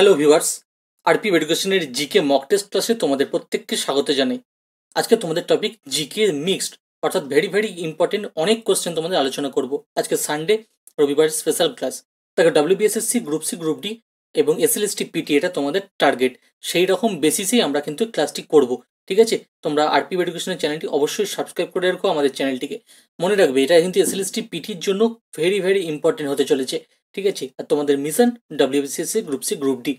hello viewers RP এডুকেশনের GK mock test ক্লাসে তোমাদের প্রত্যেককে স্বাগত জানাই আজকে তোমাদের টপিক জিকে মিক্সড অর্থাৎ ভেরি ভেরি ইম্পর্টেন্ট অনেক কোয়েশ্চেন তোমাদের আলোচনা করব আজকে সানডে রবিবার স্পেশাল ক্লাস তাকে WBSSC group C group D এবং এসএলএসটি পিটি এটা তোমাদের টার্গেট সেই রকম বেসিসেই আমরা কিন্তু ক্লাসটি করব ঠিক আছে তোমরা আরপি এডুকেশনের চ্যানেলটি অবশ্যই সাবস্ক্রাইব করে রাখো আমাদের চ্যানেলটিকে মনে রাখবে এটা কিন্তু এসএলএসটি পিটির জন্য ভেরি ভেরি ইম্পর্টেন্ট হতে চলেছে ঠিক আছে আর তোমাদের mission WBCSSC group C group D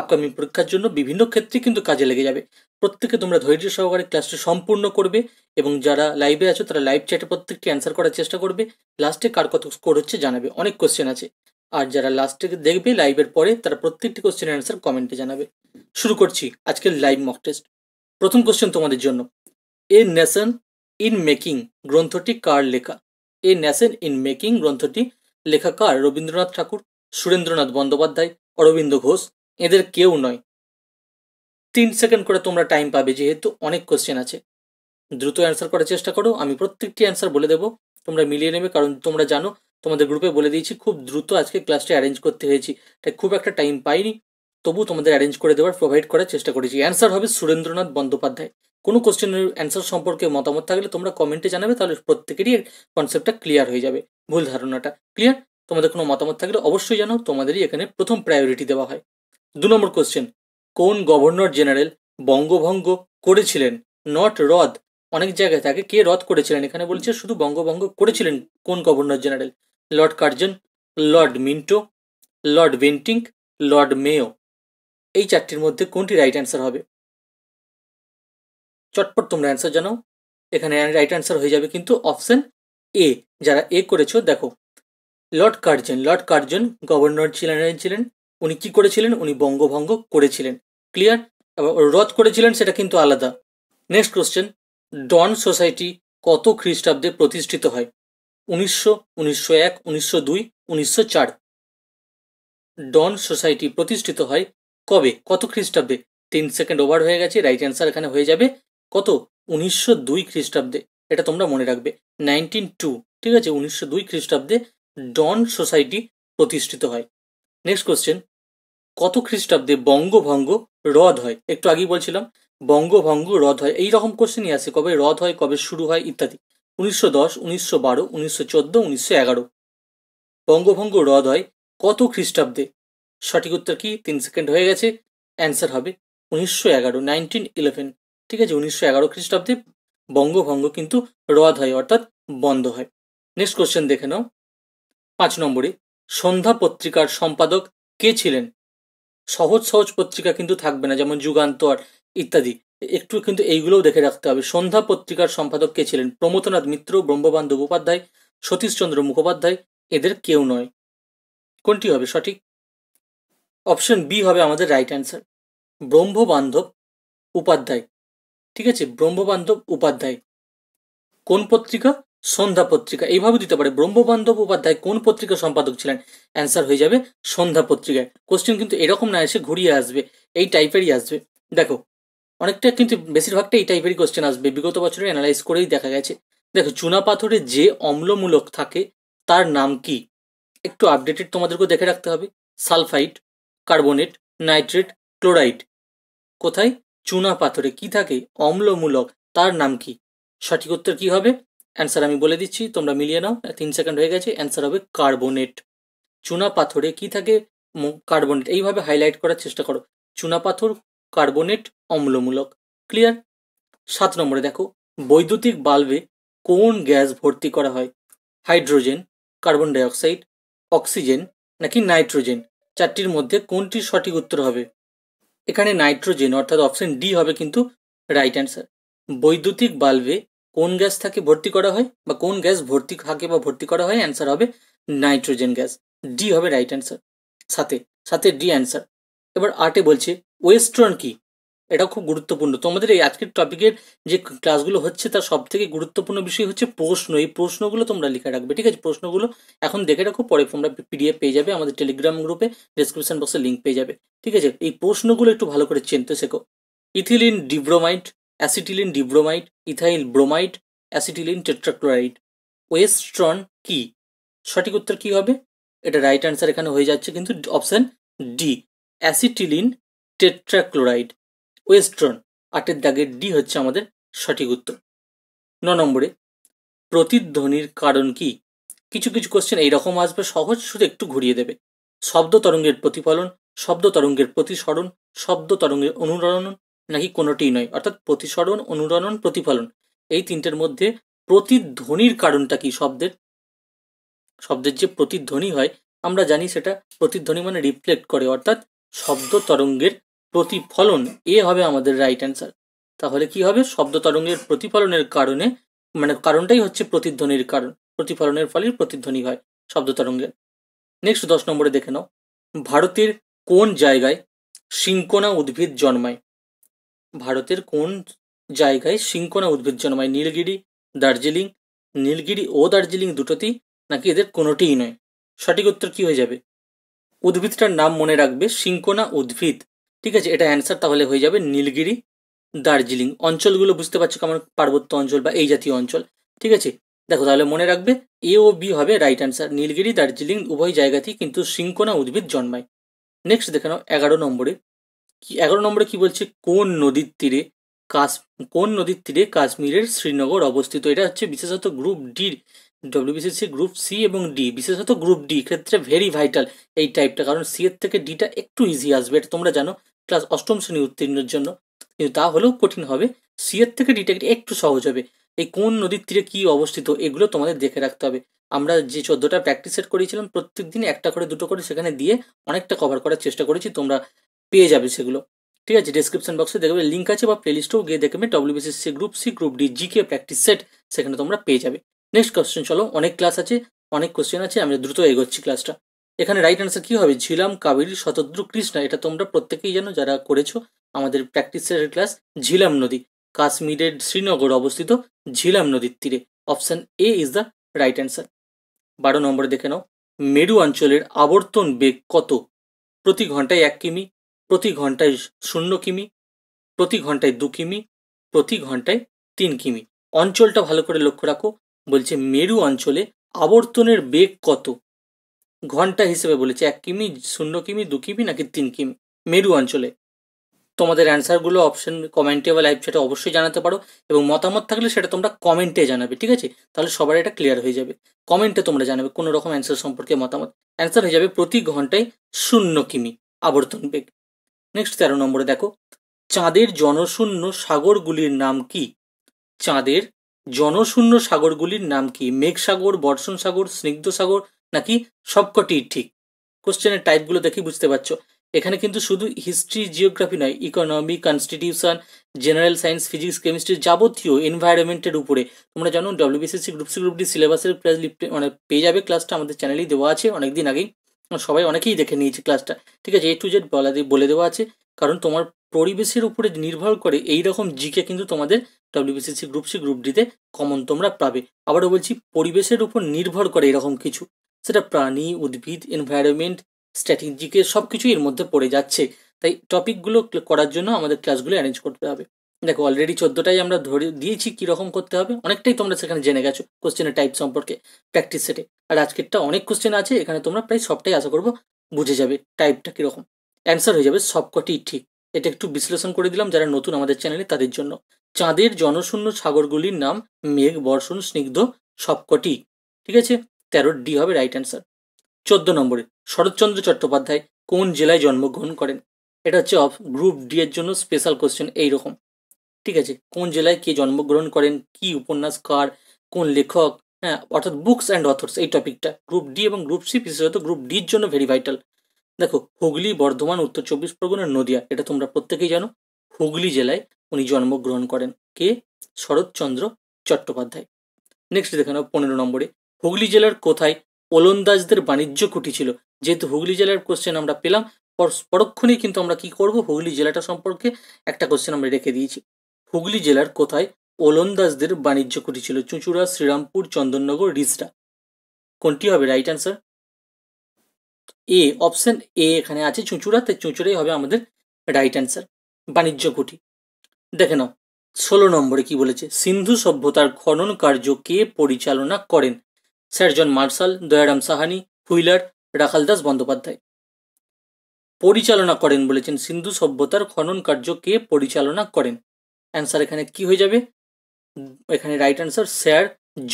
upcoming পরীক্ষার জন্য বিভিন্ন ক্ষেত্রে কিন্তু কাজে লেগে যাবে প্রত্যেকে তোমরা ধৈর্য সহকারে ক্লাসটি সম্পূর্ণ করবে এবং যারা লাইভে আছো তারা লাইভ চ্যাটে প্রত্যেকটি অ্যান্সার করার চেষ্টা করবে লাস্টে কার কত স্কোর হচ্ছে জানাবে অনেক কোশ্চেন আছে আর যারা লাস্টে দেখবে লাইভের পরে তারা প্রত্যেকটি কোশ্চেনের অ্যান্সার কমেন্টে জানাবে শুরু করছি আজকের লাইভ মক টেস্ট প্রথম কোশ্চেন তোমাদের জন্য এ নেশন ইন মেকিং গ্রন্থটি কার লেখা এ নেশন ইন মেকিং গ্রন্থটি লেখাকার রবীন্দ্রনাথ ঠাকুর সুরেন্দ্রনাথ বন্দ্যোপাধ্যায় অরবিন্দ ঘোষ এদের কেউ নয় তিন সেকেন্ড করে তোমরা টাইম পাবে যেহেতু অনেক কোশ্চেন আছে দ্রুত অ্যান্সার করার চেষ্টা করো আমি প্রত্যেকটি অ্যান্সার বলে দেবো তোমরা মিলিয়ে নেবে কারণ তোমরা জানো তোমাদের গ্রুপে বলে দিয়েছি খুব দ্রুত আজকে ক্লাসটি অ্যারেঞ্জ করতে হয়েছি তাই খুব একটা টাইম পাইনি তবু তোমাদের অ্যারেঞ্জ করে দেওয়ার প্রোভাইড করার চেষ্টা করেছি অ্যান্সার হবে সুরেন্দ্রনাথ বন্দ্যোপাধ্যায় কোনো কোশ্চেনের অ্যান্সার সম্পর্কে মতামত থাকলে তোমরা কমেন্টে জানাবে তাহলে প্রত্যেকেরই কনসেপ্টটা ক্লিয়ার হয়ে যাবে ভুল ধারণাটা ক্লিয়ার তোমাদের কোনো মতামত থাকলে অবশ্যই জানাও তোমাদেরই এখানে প্রথম প্রায়োরিটি দেওয়া হয় দু নম্বর কোশ্চেন কোন গভর্নর জেনারেল বঙ্গভঙ্গ করেছিলেন নট রদ অনেক জায়গায় থাকে কে রদ করেছিলেন এখানে বলছে শুধু বঙ্গভঙ্গ করেছিলেন কোন governor general Lord Curzon Lord Minto Lord Bentinck Lord Mayo এই চারটির মধ্যে কোনটি রাইট অ্যান্সার হবে চটপট তোমরা অ্যান্সার জানাও এখানে রাইট অ্যান্সার হয়ে যাবে কিন্তু অপশন এ যারা এ করেছো দেখো Lord Curzon Lord Curzon governor ছিলেন ছিলেন উনি কি করেছিলেন উনি বঙ্গভঙ্গ করেছিলেন ক্লিয়ার এবং রদ করেছিলেন সেটা কিন্তু আলাদা নেক্সট কোশ্চেন ডন সোসাইটি কত খ্রিস্টাব্দে প্রতিষ্ঠিত হয় উনিশশো উনিশশো এক উনিশশো দুই উনিশশো চার ডন সোসাইটি প্রতিষ্ঠিত হয় কবে কত খ্রিস্টাব্দে তিন সেকেন্ড ওভার হয়ে গেছে রাইট অ্যান্সার এখানে হয়ে যাবে কত উনিশশো দুই খ্রিস্টাব্দে এটা তোমরা মনে রাখবে নাইনটিন টু ঠিক আছে উনিশশো দুই খ্রিস্টাব্দে ডন সোসাইটি প্রতিষ্ঠিত হয় নেক্সট কোশ্চেন কত খ্রিস্টাব্দে বঙ্গভঙ্গ রদ হয় একটু আগেই বলছিলাম বঙ্গভঙ্গ রদ হয় এই রকম কোশ্চেনই আছে কবে রদ হয় কবে শুরু হয় ইত্যাদি উনিশশো দশ উনিশশো বারো উনিশশো চোদ্দো উনিশশো এগারো বঙ্গভঙ্গ রদ হয় কত খ্রিস্টাব্দে সঠিক উত্তর কি তিন সেকেন্ড হয়ে গেছে অ্যান্সার হবে উনিশশো এগারো নাইনটিন ইলেভেন ঠিক আছে উনিশশো এগারো খ্রিস্টাব্দে বঙ্গভঙ্গ কিন্তু রদ হয় অর্থাৎ বন্ধ হয় নেক্সট কোশ্চেন দেখে নাও পাঁচ নম্বরে সন্ধ্যা পত্রিকার সম্পাদক কে ছিলেন সহজ সহজ পত্রিকা কিন্তু থাকবে না যেমন যুগান্তর ইত্যাদি একটু কিন্তু এইগুলোও দেখে রাখতে হবে সন্ধ্যা পত্রিকার সম্পাদক কে ছিলেন প্রমথনাথ মিত্র ব্রহ্মবান্ধ উপাধ্যায় সতীশচন্দ্র মুখোপাধ্যায় এদের কেউ নয় কোনটি হবে সঠিক অপশন বি হবে আমাদের রাইট অ্যান্সার ব্রহ্মবান্ধব উপাধ্যায় ঠিক আছে ব্রহ্মবান্ধব উপাধ্যায় কোন পত্রিকা সন্ধ্যা পত্রিকা এইভাবে দিতে পারে ব্রহ্মবান্ধব উপাধ্যায় কোন পত্রিকা সম্পাদক ছিলেন অ্যান্সার হয়ে যাবে সন্ধ্যা পত্রিকায় কোশ্চেন কিন্তু এরকম না এসে ঘুরিয়ে আসবে এই টাইপেরই আসবে দেখো অনেকটা কিন্তু বেশিরভাগটা এই টাইপেরই কোশ্চেন আসবে বিগত বছরে অ্যানালাইজ করেই দেখা গেছে দেখো চুনা পাথরে যে অম্লমূলক থাকে তার নাম কি একটু আপডেটেড তোমাদেরকেও দেখে রাখতে হবে সালফাইট কার্বোনেট নাইট্রেট ক্লোরাইড কোথায় চুনা পাথরে কি থাকে অম্লমূলক তার নাম কি সঠিক উত্তর কি হবে অ্যান্সার আমি বলে দিচ্ছি তোমরা মিলিয়ে নাও তিন সেকেন্ড হয়ে গেছে অ্যান্সার হবে কার্বোনেট চুনা পাথরে কি থাকে কার্বোনেট এইভাবে হাইলাইট করার চেষ্টা করো চুনা পাথর কার্বোনেট অম্লমূলক ক্লিয়ার সাত নম্বরে দেখো বৈদ্যুতিক বাল্বে কোন গ্যাস ভর্তি করা হয় হাইড্রোজেন কার্বন ডাইঅক্সাইড অক্সিজেন নাকি নাইট্রোজেন চারটির মধ্যে কোনটি সঠিক উত্তর হবে এখানে নাইট্রোজেন অর্থাৎ অপশন ডি হবে কিন্তু রাইট অ্যান্সার বৈদ্যুতিক বাল্বে কোন গ্যাস থাকে ভর্তি করা হয় বা কোন গ্যাস ভর্তি থাকে বা ভর্তি করা হয় অ্যান্সার হবে নাইট্রোজেন গ্যাস ডি হবে রাইট অ্যান্সার সাথে সাথে ডি অ্যান্সার এবার আটে বলছে ওয়েস্টার্ন কি এটা খুব গুরুত্বপূর্ণ তোমাদের এই আজকের টপিকের যে ক্লাসগুলো হচ্ছে তার সব থেকে গুরুত্বপূর্ণ বিষয় হচ্ছে প্রশ্ন এই প্রশ্নগুলো তোমরা লিখে রাখবে ঠিক আছে প্রশ্নগুলো এখন দেখে রাখো পরে তোমরা পিডিএফ পেয়ে যাবে আমাদের টেলিগ্রাম গ্রুপে ডিসক্রিপশন বক্সে লিঙ্ক পেয়ে যাবে ঠিক আছে এই প্রশ্নগুলো একটু ভালো করে চিনতে শেখো ethylene dibromide acetylene dibromide ethyl bromide acetylene tetrachloride Westron কি সঠিক উত্তর কি হবে এটা রাইট অ্যান্সার এখানে হয়ে যাচ্ছে কিন্তু option D acetylene tetrachloride Westron আটের দাগের ডি হচ্ছে আমাদের সঠিক উত্তর ন নম্বরে প্রতিধ্বনির কারণ কি কিছু কিছু কোশ্চেন এইরকম আসবে সহজ শুধু একটু ঘুরিয়ে দেবে শব্দ তরঙ্গের প্রতিফলন শব্দ তরঙ্গের প্রতিসরণ শব্দ তরঙ্গের অনুরণন নাকি কোনোটিই নয় অর্থাৎ প্রতিসরণ অনুরণন প্রতিফলন এই তিনটের মধ্যে প্রতিধ্বনির কারণটা কি শব্দের শব্দের যে প্রতিধ্বনি হয় আমরা জানি সেটা প্রতিধ্বনি মানে রিফ্লেক্ট করে অর্থাৎ শব্দ তরঙ্গের প্রতিফলন এ হবে আমাদের রাইট অ্যান্সার তাহলে কি হবে শব্দ তরঙ্গের প্রতিফলনের কারণে মানে কারণটাই হচ্ছে প্রতিধ্বনির কারণ প্রতিফলনের ফলে প্রতিধ্বনি হয় শব্দ তরঙ্গের নেক্সট দশ নম্বরে দেখে নাও ভারতের কোন জায়গায় সিঙ্কোনা উদ্ভিদ জন্মায় ভারতের কোন জায়গায় সিঙ্কোনা উদ্ভিদ জন্মায় নীলগিরি দার্জিলিং নীলগিরি ও দার্জিলিং দুটোতেই নাকি এদের কোনোটিই নয় সঠিক উত্তর কি হয়ে যাবে উদ্ভিদটার নাম মনে রাখবে সিঙ্কোনা উদ্ভিদ ঠিক আছে এটা অ্যান্সার তাহলে হয়ে যাবে নীলগিরি দার্জিলিং অঞ্চলগুলো বুঝতে পারছো কেমন পার্বত্য অঞ্চল বা এই জাতীয় অঞ্চল ঠিক আছে দেখো তাহলে মনে রাখবে এ ও বি হবে রাইট অ্যান্সার নীলগিরি দার্জিলিং উভয় জায়গাতেই কিন্তু শৃঙ্কোনা উদ্ভিদ জন্মায় নেক্সট দেখে নাও এগারো নম্বরে কি এগারো নম্বরে কি বলছে কোন নদীর তীরে কাশ কোন নদীর তীরে কাশ্মীরের শ্রীনগর অবস্থিত এটা হচ্ছে বিশেষত গ্রুপ ডির ডব্লিউবিসিসি গ্রুপ সি এবং ডি বিশেষত গ্রুপ ডি ক্ষেত্রে ভেরি ভাইটাল এই টাইপটা কারণ সি এর থেকে ডিটা একটু ইজি আসবে এটা তোমরা জানো ক্লাস অষ্টম শ্রেণী উত্তীর্ণের জন্য কিন্তু তা হলেও কঠিন হবে সি এর থেকে ডিটা একটু সহজ হবে এই কোন নদীর তীরে কি অবস্থিত এগুলো তোমাদের দেখে রাখতে হবে আমরা যে চোদ্দটা প্র্যাকটিস সেট করেছিলাম প্রত্যেক দিন একটা করে দুটো করে সেখানে দিয়ে অনেকটা কভার করার চেষ্টা করেছি তোমরা পেয়ে যাবে সেগুলো ঠিক আছে ডিসক্রিপশন বক্সে দেখবে লিঙ্ক আছে বা প্লেলিস্টেও গিয়ে দেখবে WBCC group C group D G K practice set সেখানে তোমরা পেয়ে যাবে নেক্সট কোশ্চেন চলো অনেক ক্লাস আছে অনেক কোশ্চেন আছে আমরা দ্রুত এগোচ্ছি ক্লাসটা এখানে রাইট অ্যান্সার কী হবে ঝিলাম কাবেরি শতদ্রু কৃষ্ণা এটা তোমরা প্রত্যেকেই জানো যারা করেছো আমাদের প্র্যাকটিসের ক্লাস ঝিলাম নদী কাশ্মীরের শ্রীনগর অবস্থিত ঝিলাম নদীর তীরে option A is the right answer বারো নম্বরে দেখে নাও মেরু অঞ্চলের আবর্তন বেগ কত প্রতি ঘন্টায় এক কিমি প্রতি ঘন্টায় শূন্য কিমি প্রতি ঘন্টায় দু কিমি প্রতি ঘন্টায় তিন কিমি অঞ্চলটা ভালো করে লক্ষ্য রাখো বলছে মেরু অঞ্চলে আবর্তনের বেগ কত ঘন্টা হিসেবে বলেছে এক কিমি শূন্য কিমি দু কিমি নাকি তিন কিমি মেরু অঞ্চলে তোমাদের অ্যান্সারগুলো অপশন কমেন্টে বা লাইভ চ্যাটে অবশ্যই জানাতে পারো এবং মতামত থাকলে সেটা তোমরা কমেন্টে জানাবে ঠিক আছে তাহলে সবার এটা ক্লিয়ার হয়ে যাবে কমেন্টে তোমরা জানাবে কোনো রকম অ্যান্সার সম্পর্কে মতামত অ্যান্সার হয়ে যাবে প্রতি ঘন্টায় শূন্য কিমি আবর্তন বেগ নেক্সট তেরো নম্বরে দেখো চাঁদের জনশূন্য সাগরগুলির নাম কি চাঁদের জনশূন্য সাগরগুলির নাম কি মেঘ সাগর বর্ষণ সাগর স্নিগ্ধ সাগর নাকি সবকটি ঠিক কোশ্চেনের টাইপগুলো দেখি বুঝতে পারছো এখানে কিন্তু শুধু হিস্ট্রি জিওগ্রাফি নয় economy constitution general science physics chemistry যাবতীয় এনভায়রনমেন্টের উপরে তোমরা জানো WBCC group C group D সিলেবাসের লিফ্ট মানে পেয়ে যাবে ক্লাসটা আমাদের চ্যানেলেই দেওয়া আছে অনেকদিন আগেই সবাই অনেকেই দেখে নিয়েছে ক্লাসটা ঠিক আছে এ টু জেড বলা বলে দেওয়া আছে কারণ তোমার পরিবেশের উপরে নির্ভর করে এই রকম জিকে কিন্তু তোমাদের ডব্লিউবিসিসি গ্রুপ সি গ্রুপ ডিতে কমন তোমরা পাবে আবারও বলছি পরিবেশের উপর নির্ভর করে এরকম কিছু সেটা প্রাণী উদ্ভিদ এনভায়রনমেন্ট স্ট্র্যাটেজিকে সব কিছুই এর মধ্যে পড়ে যাচ্ছে তাই টপিকগুলো করার জন্য আমাদের ক্লাসগুলো অ্যারেঞ্জ করতে হবে দেখো অলরেডি চোদ্দোটাই আমরা ধরে দিয়েছি কীরকম করতে হবে অনেকটাই তোমরা সেখানে জেনে গেছো কোশ্চেনের টাইপ সম্পর্কে প্র্যাকটিস সেটে আর আজকেরটা অনেক কোশ্চেন আছে এখানে তোমরা প্রায় সবটাই আশা করবো বুঝে যাবে টাইপটা কীরকম অ্যান্সার হয়ে যাবে সবকটি ঠিক এটা একটু বিশ্লেষণ করে দিলাম যারা নতুন আমাদের চ্যানেলে তাদের জন্য চাঁদের জনশূন্য সাগরগুলির নাম মেঘ বর্ষণ স্নিগ্ধ সবকটি ঠিক আছে তেরো ডি হবে রাইট অ্যান্সার চোদ্দ নম্বরে শরৎচন্দ্র চট্টোপাধ্যায় কোন জেলায় জন্মগ্রহণ করেন এটা হচ্ছে অফ গ্রুপ ডি এর জন্য স্পেশাল কোশ্চেন এইরকম ঠিক আছে কোন জেলায় কে জন্মগ্রহণ করেন কি উপন্যাস কার কোন লেখক হ্যাঁ অর্থাৎ বুকস অ্যান্ড অথর্স এই টপিকটা গ্রুপ ডি এবং গ্রুপ সি বিশেষত গ্রুপ ডির জন্য ভেরি ভাইটাল দেখো হুগলি বর্ধমান উত্তর চব্বিশ পরগনা নদিয়া এটা তোমরা প্রত্যেকেই জানো হুগলি জেলায় উনি জন্মগ্রহণ করেন কে শরৎচন্দ্র চট্টোপাধ্যায় নেক্সট দেখে নাও পনেরো নম্বরে হুগলি জেলার কোথায় ওলন্দাজদের বাণিজ্য কুটি ছিল যেহেতু হুগলি জেলার কোশ্চেন আমরা পেলাম পরক্ষণেই কিন্তু আমরা কি করব হুগলি জেলাটা সম্পর্কে একটা কোশ্চেন আমরা রেখে দিয়েছি হুগলি জেলার কোথায় ওলন্দাজদের বাণিজ্য কুটি ছিল চুঁচুড়া শ্রীরামপুর চন্দননগর রিসরা কোনটি হবে right answer A option A এখানে আছে চুঁচুড়া তাই চুঁচুড়াই হবে আমাদের রাইট অ্যান্সার বাণিজ্য কুটি দেখে নাও ষোলো নম্বরে কি বলেছে সিন্ধু সভ্যতার খনন কার্য কে পরিচালনা করেন sir John Marshall Dayaram Sahni Wheeler Rakhal Das Bandyopadhyay পরিচালনা করেন বলেছেন সিন্ধু সভ্যতার খনন কার্য কে পরিচালনা করেন অ্যান্সার এখানে কি হয়ে যাবে এখানে right answer sir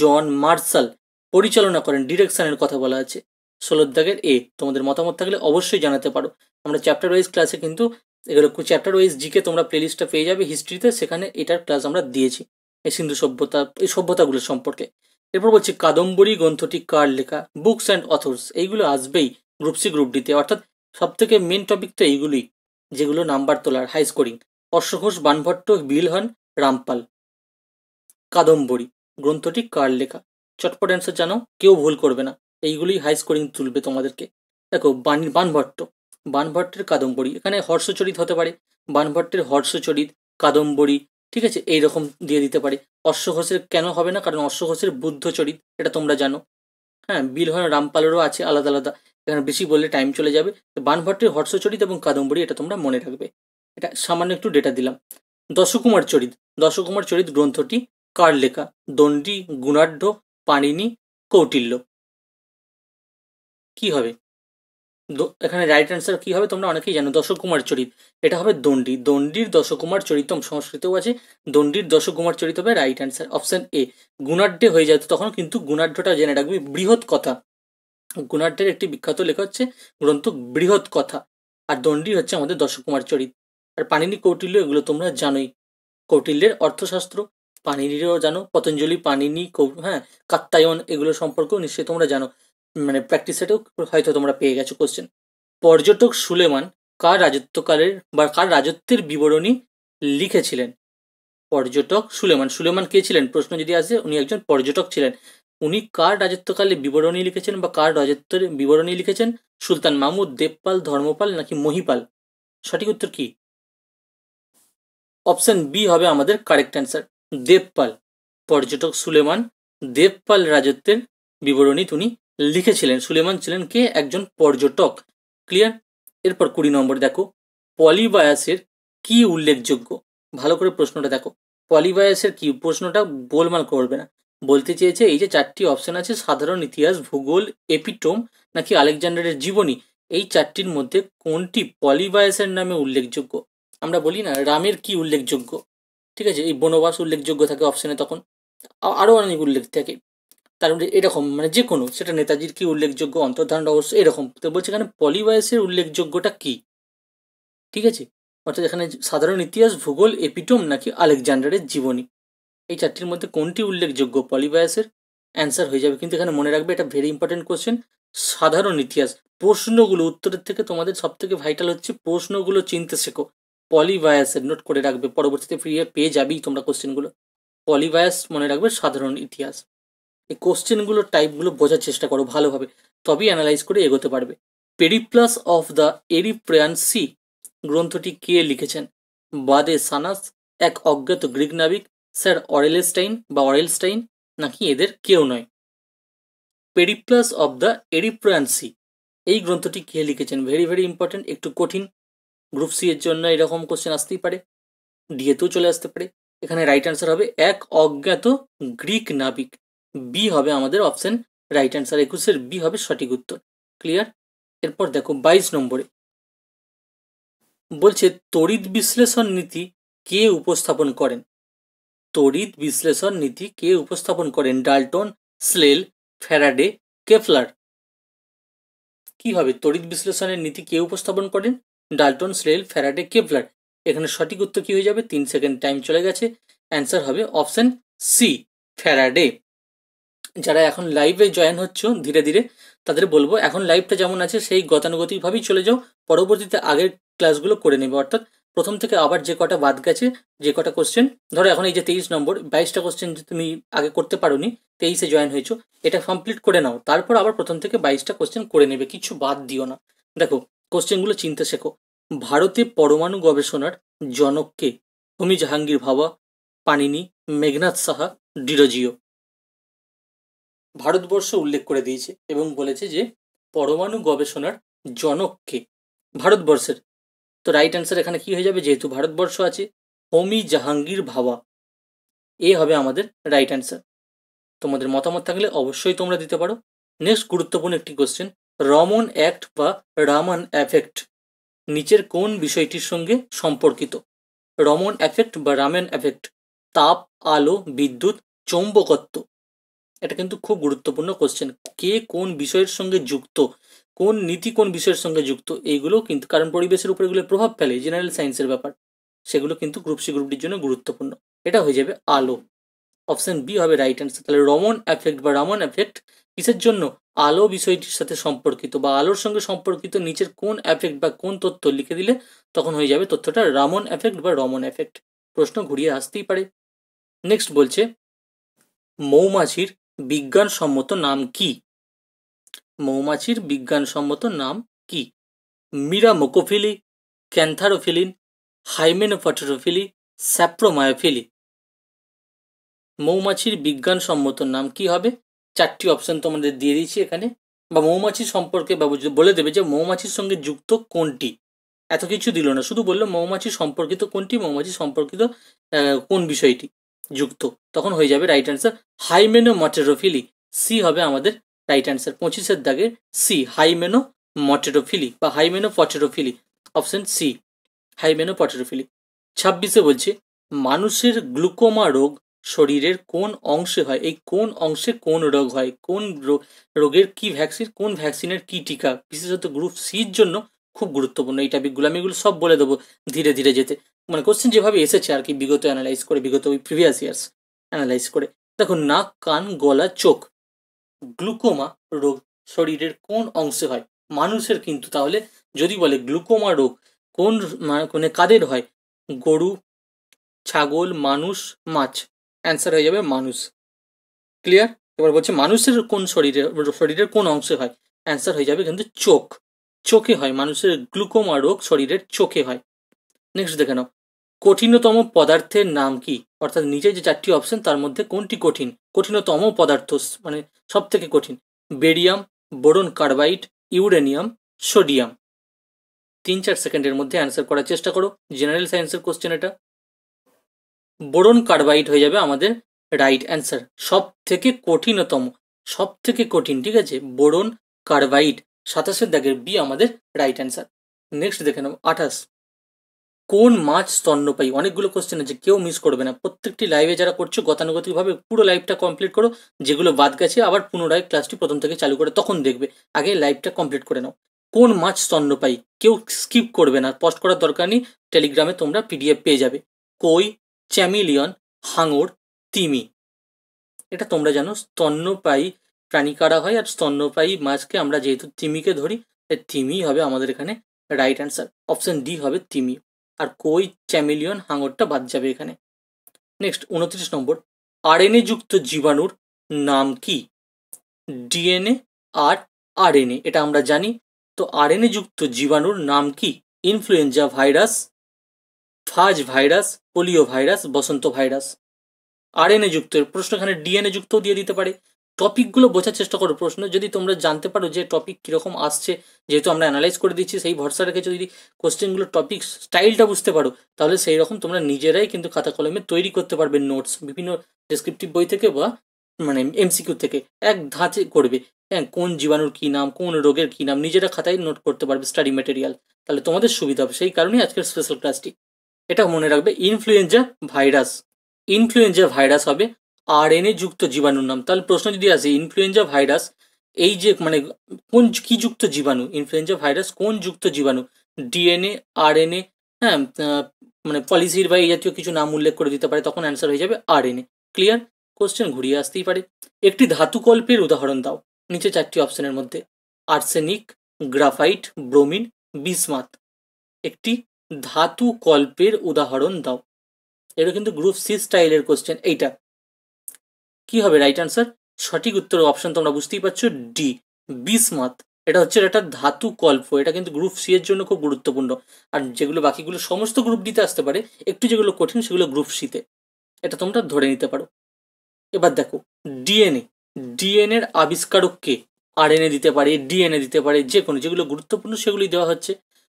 John Marshall পরিচালনা করেন ডিরেকশনের কথা বলা আছে ষোলোর দাগের এ তোমাদের মতামত থাকলে অবশ্যই জানাতে পারো আমরা চ্যাপ্টার ওয়াইজ ক্লাসে কিন্তু এগুলো চ্যাপ্টার ওয়াইজ জিকে তোমরা প্লেলিস্টটা পেয়ে যাবে হিস্ট্রিতে সেখানে এটার ক্লাস আমরা দিয়েছি এই সিন্ধু সভ্যতা এই সভ্যতাগুলো সম্পর্কে এরপর বলছি কাদম্বরী গ্রন্থটি কার লেখা বুকস অ্যান্ড অথর্স এইগুলো আসবেই গ্রুপ সি গ্রুপ ডিতে অর্থাৎ সব থেকে মেন টপিক তো এইগুলোই যেগুলো নাম্বার তোলার হাই স্কোরিং অশ্বঘোষ বানভট্ট বিল হন রামপাল কাদম্বরী গ্রন্থটি কার লেখা চটপট অ্যান্সার জানো কেউ ভুল করবে না এইগুলি হাই স্কোরিং তুলবে তোমাদেরকে দেখো বাণীর বানভট্ট বানভট্টের কাদম্বরী এখানে হর্ষচরিত হতে পারে বানভট্টের হর্ষচরিত কাদম্বরী ঠিক আছে এই রকম দিয়ে দিতে পারে অশ্বঘোষের কেন হবে না কারণ অশ্বঘোষের বুদ্ধচরিত এটা তোমরা জানো হ্যাঁ বিলহন রামপালেরও আছে আলাদা আলাদা এখানে বেশি বললে টাইম চলে যাবে বানভট্টের হর্ষচরিত এবং কাদম্বরী এটা তোমরা মনে রাখবে এটা সামান্য একটু ডেটা দিলাম দশকুমার চরিত দশকুমার চরিত গ্রন্থটি কার লেখা দণ্ডী গুণাঢ্য পাণিনি কৌটিল্য কি হবে এখানে রাইট অ্যান্সার কি হবে তোমরা অনেকেই জানো দশকুমার চরিত এটা হবে দণ্ডি দণ্ডির দশকুমার চরিতম সংস্কৃতেও আছে দণ্ডির দশকুমার চরিত হবে রাইট অ্যান্সার অপশান এ গুণাঢ্যে হয়ে যেত তখন কিন্তু গুণাঢ্যটা জেনে রাখবি বৃহৎ কথা গুণাঢ্যের একটি বিখ্যাত লেখা হচ্ছে গ্রন্থ বৃহৎ কথা আর দণ্ডি হচ্ছে আমাদের দশকুমার চরিত আর পানিনি কৌটিল্য এগুলো তোমরা জানোই কৌটিল্যের অর্থশাস্ত্র পানিনিরও জানো পতঞ্জলি পানিনি হ্যাঁ কাত্তায়ন এগুলো সম্পর্কেও নিশ্চয়ই তোমরা জানো মানে প্র্যাকটিস সেটেও হয়তো তোমরা পেয়ে গেছো কোশ্চেন পর্যটক সুলেমান কার রাজত্বকালের বা কার রাজত্বের বিবরণী লিখেছিলেন পর্যটক সুলেমান সুলেমান কে ছিলেন প্রশ্ন যদি আসে উনি একজন পর্যটক ছিলেন উনি কার রাজত্বকালে বিবরণী লিখেছেন বা কার রাজত্বের বিবরণী লিখেছেন সুলতান মাহমুদ দেবপাল ধর্মপাল নাকি মহিপাল সঠিক উত্তর কি অপশন বি হবে আমাদের কারেক্ট অ্যান্সার দেবপাল পর্যটক সুলেমান দেবপাল রাজত্বের বিবরণী তিনি লিখেছিলেন সুলেমান ছিলেন কে একজন পর্যটক ক্লিয়ার এরপর কুড়ি নম্বর দেখো পলিবায়াসের কি উল্লেখযোগ্য ভালো করে প্রশ্নটা দেখো পলিবায়াসের কি প্রশ্নটা গোলমাল করবে না বলতে চেয়েছে এই যে চারটি অপশন আছে সাধারণ ইতিহাস ভূগোল এপিটোম নাকি আলেকজান্ডারের জীবনী এই চারটির মধ্যে কোনটি পলিবায়াসের নামে উল্লেখযোগ্য আমরা বলি না রামের কি উল্লেখযোগ্য ঠিক আছে এই বনবাস উল্লেখযোগ্য থাকে অপশনে তখন আরও অনেক উল্লেখ থাকে তার মধ্যে এরকম মানে যে কোনো সেটা নেতাজির কি উল্লেখযোগ্য অন্তর্ধারণ অবশ্য এরকম তো বলছে এখানে পলিবায়াসের উল্লেখযোগ্যটা কি ঠিক আছে অর্থাৎ এখানে সাধারণ ইতিহাস ভূগোল এপিটোম নাকি আলেকজান্ডারের জীবনী এই চারটির মধ্যে কোনটি উল্লেখযোগ্য পলিবায়াসের অ্যান্সার হয়ে যাবে কিন্তু এখানে মনে রাখবে এটা ভেরি ইম্পর্টেন্ট কোশ্চেন সাধারণ ইতিহাস প্রশ্নগুলো উত্তরের থেকে তোমাদের সব থেকে ভাইটাল হচ্ছে প্রশ্নগুলো চিনতে শেখো পলিবায়াসের নোট করে রাখবে পরবর্তীতে ফিরিয়ে পেয়ে যাবেই তোমরা কোশ্চেনগুলো পলিবায়াস মনে রাখবে সাধারণ ইতিহাস এই কোশ্চেনগুলোর টাইপগুলো বোঝার চেষ্টা করো ভালোভাবে তবেই অ্যানালাইজ করে এগোতে পারবে Periplus of the Erythraean Sea গ্রন্থটি কে লিখেছেন বাদে সানাস এক অজ্ঞাত গ্রিক নাবিক স্যার অরেলস্টাইন বা অরেলস্টাইন নাকি এদের কেউ নয় Periplus of the Erythraean Sea এই গ্রন্থটি কে লিখেছেন ভেরি ভেরি ইম্পর্ট্যান্ট একটু কঠিন গ্রুপ সি এর জন্য এরকম কোশ্চেন আসতেই পারে ডিএতেও চলে আসতে পারে এখানে রাইট আনসার হবে এক অজ্ঞাত গ্রিক নাবিক বি হবে আমাদের অপশান রাইট অ্যান্সার একুশের বি হবে সঠিক উত্তর ক্লিয়ার এরপর দেখো বাইশ নম্বরে বলছে তড়িৎ বিশ্লেষণ নীতি কে উপস্থাপন করেন তড়িৎ বিশ্লেষণ নীতি কে উপস্থাপন করেন ডাল্টন স্লেল ফ্যারাডে কেফলার কি হবে তড়িৎ বিশ্লেষণের নীতি কে উপস্থাপন করেন ডাল্টন স্লেল ফ্যারাডে কেফলার এখানে সঠিক উত্তর কি হয়ে যাবে তিন সেকেন্ড টাইম চলে গেছে অ্যান্সার হবে অপশান সি ফ্যারাডে যারা এখন লাইভে জয়েন হচ্ছ ধীরে ধীরে তাদের বলবো এখন লাইভটা যেমন আছে সেই গতানুগতিকভাবেই চলে যাও পরবর্তীতে আগের ক্লাসগুলো করে নেবে অর্থাৎ প্রথম থেকে আবার যে কটা বাদ গেছে যে কটা কোশ্চেন ধরো এখন এই যে তেইশ নম্বর বাইশটা কোশ্চেন যে তুমি আগে করতে পারো নি তেইশে জয়েন হয়েছো এটা কমপ্লিট করে নাও তারপর আবার প্রথম থেকে বাইশটা কোশ্চেন করে নেবে কিছু বাদ দিও না দেখো কোশ্চেনগুলো চিনতে শেখো ভারতে পরমাণু গবেষণার জনককে হুমি জাহাঙ্গীর ভাবা পানিনি মেঘনাথ সাহা ডিরোজিও ভারতবর্ষ উল্লেখ করে দিয়েছে এবং বলেছে যে পরমাণু গবেষণার জনককে ভারতবর্ষের তো রাইট অ্যান্সার এখানে কি হয়ে যাবে যেহেতু ভারতবর্ষ আছে হোমি জাহাঙ্গীর ভাবা এ হবে আমাদের রাইট অ্যান্সার তোমাদের মতামত থাকলে অবশ্যই তোমরা দিতে পারো নেক্সট গুরুত্বপূর্ণ একটি কোশ্চেন রমন অ্যাক্ট বা রামান অ্যাফেক্ট নিচের কোন বিষয়টির সঙ্গে সম্পর্কিত রমন অ্যাফেক্ট বা রামেন অ্যাফেক্ট তাপ আলো বিদ্যুৎ চৌম্বকত্ব এটা কিন্তু খুব গুরুত্বপূর্ণ কোশ্চেন কে কোন বিষয়ের সঙ্গে যুক্ত কোন নীতি কোন বিষয়ের সঙ্গে যুক্ত এইগুলো কিন্তু কারণ পরিবেশের উপর এগুলো প্রভাব ফেলে জেনারেল সায়েন্সের ব্যাপার সেগুলো কিন্তু গ্রুপ সি গ্রুপটির জন্য গুরুত্বপূর্ণ এটা হয়ে যাবে আলো অপশন বি হবে রাইট অ্যান্সার তাহলে রমন এফেক্ট বা রমন এফেক্ট কিসের জন্য আলো বিষয়টির সাথে সম্পর্কিত বা আলোর সঙ্গে সম্পর্কিত নিচের কোন এফেক্ট বা কোন তথ্য লিখে দিলে তখন হয়ে যাবে তথ্যটা রামন এফেক্ট বা রমন এফেক্ট প্রশ্ন ঘুরিয়ে আসতেই পারে নেক্সট বলছে মৌমাছির বিজ্ঞানসম্মত নাম কি মৌমাছির বিজ্ঞানসম্মত নাম কি মোকোফিলি ক্যান্থারোফিলিন হাইমেনোফটোরোফিলি স্যাপ্রোমায়োফিলি মৌমাছির বিজ্ঞানসম্মত নাম কি হবে চারটি অপশন তোমাদের দিয়ে দিয়েছি এখানে বা মৌমাছি সম্পর্কে বলে দেবে যে মৌমাছির সঙ্গে যুক্ত কোনটি এত কিছু দিল না শুধু বললো মৌমাছি সম্পর্কিত কোনটি মৌমাছি সম্পর্কিত কোন বিষয়টি যুক্ত তখন হয়ে যাবে রাইট অ্যান্সার হাইমেনো মটেরোফিলি সি হবে আমাদের রাইট অ্যান্সার পঁচিশের দাগে সি হাইমেনো মটেরোফিলি বা হাইমেনো পটেরোফিলি অপশন সি হাইমেনো পটেরোফিলি ছাব্বিশে বলছে মানুষের গ্লুকোমা রোগ শরীরের কোন অংশে হয় এই কোন অংশে কোন রোগ হয় কোন রোগের কি ভ্যাকসিন কোন ভ্যাকসিনের কি টিকা বিশেষত গ্রুপ সির জন্য খুব গুরুত্বপূর্ণ এই টপিকগুলো আমি এগুলো সব বলে দেবো ধীরে ধীরে যেতে মানে কোশ্চেন যেভাবে এসেছে আর কি বিগত অ্যানালাইজ করে বিগত ওই প্রিভিয়াস ইয়ার্স অ্যানালাইজ করে দেখো নাক কান গলা চোখ গ্লুকোমা রোগ শরীরের কোন অংশে হয় মানুষের কিন্তু তাহলে যদি বলে গ্লুকোমা রোগ কোন মানে কাদের হয় গরু ছাগল মানুষ মাছ অ্যান্সার হয়ে যাবে মানুষ ক্লিয়ার এবার বলছে মানুষের কোন শরীরে শরীরের কোন অংশে হয় অ্যান্সার হয়ে যাবে কিন্তু চোখ চোখে হয় মানুষের গ্লুকোমা রোগ শরীরের চোখে হয় নেক্সট দেখে নাও কঠিনতম পদার্থের নাম কি অর্থাৎ নিচে যে চারটি অপশন তার মধ্যে কোনটি কঠিন কঠিনতম পদার্থ মানে সব থেকে কঠিন barium boron carbide uranium sodium তিন চার সেকেন্ডের মধ্যে অ্যান্সার করার চেষ্টা করো জেনারেল সায়েন্সের কোশ্চেন এটা বোরন কার্বাইড হয়ে যাবে আমাদের রাইট অ্যান্সার সব থেকে কঠিনতম সব থেকে কঠিন ঠিক আছে বোরন কার্বাইড সাতাশের দাগের বি আমাদের রাইট অ্যান্সার নেক্সট দেখে নেব আঠাশ কোন মাছ স্তন্যপায়ী অনেকগুলো কোশ্চেন আছে কেউ মিস করবে না প্রত্যেকটি লাইভে যারা করছো গতানুগতিকভাবে পুরো লাইভটা কমপ্লিট করো যেগুলো বাদ গেছে আবার পুনরায় ক্লাসটি প্রথম থেকে চালু করে তখন দেখবে আগে লাইভটা কমপ্লিট করে নাও কোন মাছ স্তন্যপায়ী কেউ স্কিপ করবে না পোস্ট করার দরকার নেই টেলিগ্রামে তোমরা পিডিএফ পেয়ে যাবে কই চ্যামিলিয়ন হাঙর তিমি এটা তোমরা জানো স্তন্যপায়ী প্রাণী কারা হয় আর স্তন্যপায়ী মাছকে আমরা যেহেতু তিমিকে ধরি তিমি হবে আমাদের এখানে রাইট অ্যান্সার অপশন ডি হবে তিমি আর কই চ্যামিলিয়ন হাঙরটা বাদ যাবে এখানে নেক্সট উনত্রিশ নম্বর আরএনএ যুক্ত জীবাণুর নাম কি ডিএনএ আর আরএনএ এটা আমরা জানি তো আরএনএ যুক্ত জীবাণুর নাম কি influenza virus phage virus polio virus বসন্ত ভাইরাস আরএনএ যুক্ত প্রশ্ন এখানে ডিএনএ যুক্তও দিয়ে দিতে পারে টপিকগুলো বোঝার চেষ্টা করো প্রশ্ন যদি তোমরা জানতে পারো যে টপিক কীরকম আসছে যেহেতু আমরা অ্যানালাইজ করে দিচ্ছি সেই ভরসা রেখে যদি কোশ্চেনগুলো টপিক স্টাইলটা বুঝতে পারো তাহলে সেই রকম তোমরা নিজেরাই কিন্তু খাতা কলমে তৈরি করতে পারবে নোটস বিভিন্ন ডেসক্রিপটিভ বই থেকে বা মানে এমসিকিউ থেকে এক ধাঁচে করবে হ্যাঁ কোন জীবাণুর কী নাম কোন রোগের কী নাম নিজেরা খাতায় নোট করতে পারবে স্টাডি ম্যাটেরিয়াল তাহলে তোমাদের সুবিধা হবে সেই কারণেই আজকের স্পেশাল ক্লাসটি এটা মনে রাখবে ইনফ্লুয়েঞ্জা ভাইরাস ইনফ্লুয়েঞ্জা ভাইরাস হবে আরএনএ যুক্ত জীবাণুর নাম তাহলে প্রশ্ন যদি আসে ইনফ্লুয়েঞ্জা ভাইরাস এই যে মানে কোন কি যুক্ত জীবাণু ইনফ্লুয়েঞ্জা ভাইরাস কোন যুক্ত জীবাণু ডিএনএ আরএনএ হ্যাঁ মানে পলিসির বা এই জাতীয় কিছু নাম উল্লেখ করে দিতে পারে তখন অ্যান্সার হয়ে যাবে আরএনএ ক্লিয়ার কোশ্চেন ঘুরিয়ে আসতেই পারে একটি ধাতুকল্পের উদাহরণ দাও নিচে চারটি অপশনের মধ্যে আর্সেনিক গ্রাফাইট ব্রোমিন বিসমাত একটি ধাতু কল্পের উদাহরণ দাও এটা কিন্তু গ্রুপ সি স্টাইলের কোশ্চেন এইটা কি হবে রাইট আনসার সঠিক উত্তর অপশন তোমরা বুঝতেই পারছো ডি বিসমাথ এটা হচ্ছে একটা ধাতু কল্প এটা কিন্তু গ্রুপ সি এর জন্য খুব গুরুত্বপূর্ণ আর যেগুলো বাকিগুলো সমস্ত গ্রুপ ডিতে আসতে পারে একটু যেগুলো কঠিন সেগুলো গ্রুপ সিতে এটা তোমরা ধরে নিতে পারো এবার দেখো ডিএনএ ডিএনএ এর আবিষ্কারক কে আরএনএ দিতে পারে ডিএনএ দিতে পারে যে কোনো যেগুলো গুরুত্বপূর্ণ সেগুলি দেওয়া হচ্ছে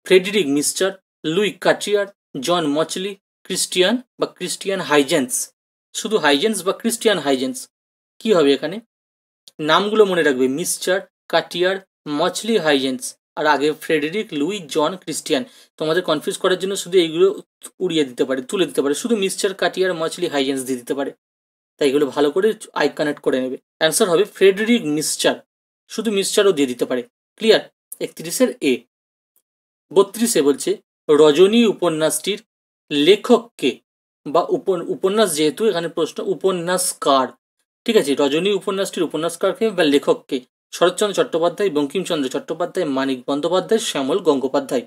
ফ্রেডরিক মিস্টার লুই কাটিয়ার জন মচলি ক্রিস্টিয়ান বা ক্রিস্টিয়ান হাইজেন্স শুধু হাইজেন্স বা ক্রিস্টিয়ান হাইজেন্স কি হবে এখানে নামগুলো মনে রাখবে মিস্টার কাটিয়ার মচলি হাইজেন্স আর আগে ফ্রেডেরিক লুই জন ক্রিস্টিয়ান তোমাদের কনফিউজ করার জন্য শুধু এইগুলো উড়িয়ে দিতে পারে তুলে দিতে পারে শুধু মিক্সচার কাটিয়ার মচলি হাইজেন্স দিয়ে দিতে পারে তাই এগুলো ভালো করে আই কানেক্ট করে নেবে অ্যান্সার হবে ফ্রেডেরিক মিক্সচার শুধু মিক্সচারও দিয়ে দিতে পারে ক্লিয়ার একত্রিশের এ বত্রিশে বলছে রজনী উপন্যাসটির লেখককে বা উপন্যাস যেহেতু এখানে প্রশ্ন উপন্যাসকার ঠিক আছে রজনী উপন্যাসটির উপন্যাসকারকে বা লেখককে শরৎচন্দ্র চট্টোপাধ্যায় বঙ্কিমচন্দ্র চট্টোপাধ্যায় মানিক বন্দ্যোপাধ্যায় শ্যামল গঙ্গোপাধ্যায়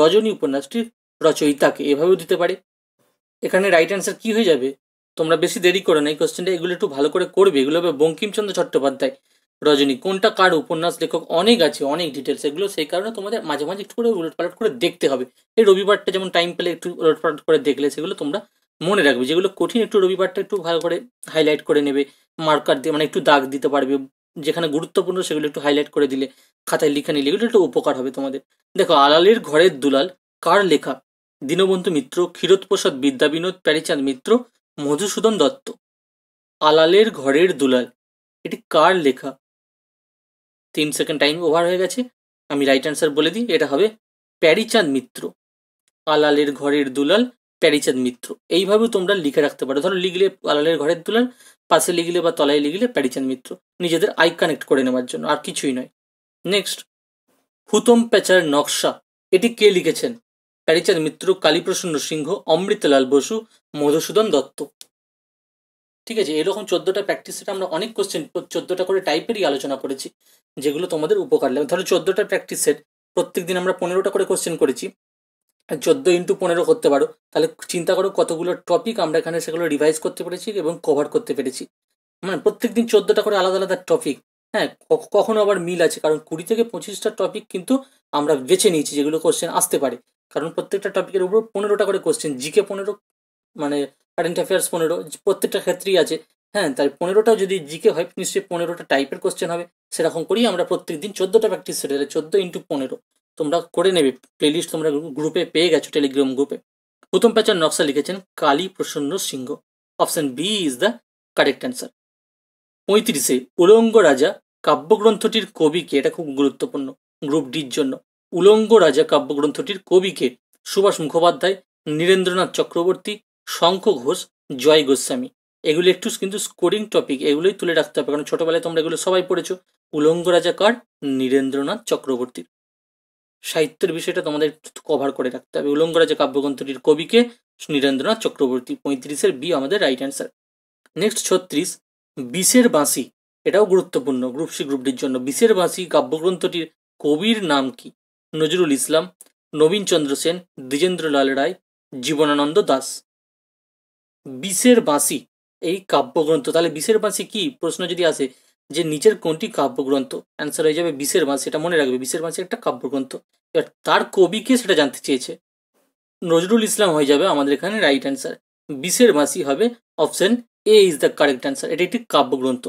রজনী উপন্যাসটির রচয়িতাকে এভাবেও দিতে পারে এখানে রাইট অ্যান্সার কি হয়ে যাবে তোমরা বেশি দেরি করো না এই কোয়েশ্চেনটা এগুলো একটু ভালো করে করবে এগুলো হবে বঙ্কিমচন্দ্র চট্টোপাধ্যায় রজনী কোনটা কার উপন্যাস লেখক অনেক আছে অনেক ডিটেলস এগুলো সেই কারণে তোমাদের মাঝে মাঝে একটু করে পালট করে দেখতে হবে এই রবিবারটা যেমন টাইম পেলে একটু পালট করে দেখলে সেগুলো তোমরা মনে রাখবে যেগুলো কঠিন একটু রবিবারটা একটু ভালো করে হাইলাইট করে নেবে মার্কার দিয়ে মানে একটু দাগ দিতে পারবে যেখানে গুরুত্বপূর্ণ সেগুলো একটু হাইলাইট করে দিলে খাতায় লিখে নিলে এগুলো একটু উপকার হবে তোমাদের দেখো আলালের ঘরের দুলাল কার লেখা দীনবন্ধু মিত্র ক্ষীরোৎপ্রসাদ বিদ্যাবিনোদ প্যারিচাঁদ মিত্র মধুসূদন দত্ত আলালের ঘরের দুলাল এটি কার লেখা তিন সেকেন্ড টাইম ওভার হয়ে গেছে আমি রাইট অ্যান্সার বলে দিই এটা হবে প্যারিচাঁদ মিত্র আলালের ঘরের দুলাল প্যারিচাঁদ মিত্র এইভাবে তোমরা লিখে রাখতে পারো ধরো লিখলে আলালের ঘরের দুলাল পাশে লিখলে বা তলায় লিখলে প্যারিচাঁদ মিত্র নিজেদের আই কানেক্ট করে নেওয়ার জন্য আর কিছুই নয় নেক্সট হুতম প্যাচার নকশা এটি কে লিখেছেন প্যারিচাঁদ মিত্র কালীপ্রসন্ন সিংহ অমৃতলাল বসু মধুসূদন দত্ত ঠিক আছে এরকম চোদ্দোটা প্র্যাকটিস সেট আমরা অনেক কোশ্চেন চোদ্দোটা করে টাইপেরই আলোচনা করেছি যেগুলো তোমাদের উপকার লাগবে ধরো চোদ্দোটা প্র্যাকটিস সেট প্রত্যেক দিন আমরা পনেরোটা করে কোশ্চেন করেছি চোদ্দো ইন্টু পনেরো করতে পারো তাহলে চিন্তা করো কতগুলো টপিক আমরা এখানে সেগুলো রিভাইজ করতে পেরেছি এবং কভার করতে পেরেছি মানে প্রত্যেক দিন চোদ্দোটা করে আলাদা আলাদা টপিক হ্যাঁ কখনো আবার মিল আছে কারণ কুড়ি থেকে পঁচিশটা টপিক কিন্তু আমরা বেছে নিয়েছি যেগুলো কোশ্চেন আসতে পারে কারণ প্রত্যেকটা টপিকের উপর পনেরোটা করে কোশ্চেন জিকে পনেরো মানে কারেন্ট অ্যাফেয়ার্স পনেরো প্রত্যেকটা ক্ষেত্রেই আছে হ্যাঁ তাই পনেরোটা যদি জিকে হয় নিশ্চয়ই পনেরোটা টাইপের কোশ্চেন হবে সেরকম করেই আমরা প্রত্যেক দিন চোদ্দোটা প্র্যাকটিস সেটা চোদ্দো ইন্টু পনেরো তোমরা করে নেবে প্লে লিস্ট তোমরা গ্রুপে পেয়ে গেছো টেলিগ্রাম গ্রুপে প্রথম প্যাচার নকশা লিখেছেন Kali Prasanna Singha option B is the correct answer পঁয়ত্রিশে উলঙ্গ রাজা কাব্যগ্রন্থটির কবিকে এটা খুব গুরুত্বপূর্ণ গ্রুপ ডির জন্য উলঙ্গ রাজা কাব্যগ্রন্থটির কবিকে সুভাষ মুখোপাধ্যায় নীরেন্দ্রনাথ চক্রবর্তী শঙ্খ ঘোষ জয় গোস্বামী এগুলো একটু কিন্তু স্কোরিং টপিক এগুলোই তুলে রাখতে হবে কারণ ছোটবেলায় তোমরা এগুলো সবাই পড়েছো উলঙ্গ রাজা কার নীরেন্দ্রনাথ চক্রবর্তীর সাহিত্যের বিষয়টা তোমাদের কভার করে রাখতে হবে উলঙ্গ রাজা কাব্যগ্রন্থটির কবিকে নীরেন্দ্রনাথ চক্রবর্তী পঁয়ত্রিশের বি আমাদের রাইট অ্যান্সার নেক্সট ছত্রিশ বিষের বাঁশি এটাও গুরুত্বপূর্ণ গ্রুপ সি গ্রুপটির জন্য বিষের বাঁশি কাব্যগ্রন্থটির কবির নাম কি নজরুল ইসলাম নবীনচন্দ্র সেন দ্বিজেন্দ্রলাল রায় জীবনানন্দ দাস বিষের বাঁশি এই কাব্যগ্রন্থ তাহলে বিষের বাঁশি কি প্রশ্ন যদি আসে যে নিচের কোনটি কাব্যগ্রন্থ অ্যান্সার হয়ে যাবে বিষের বাঁশি এটা মনে রাখবে বিষের বাঁশি একটা কাব্যগ্রন্থ এবার তার কবিকে সেটা জানতে চেয়েছে নজরুল ইসলাম হয়ে যাবে আমাদের এখানে রাইট অ্যান্সার বিষের বাঁশি হবে option A is the correct answer এটি একটি কাব্যগ্রন্থ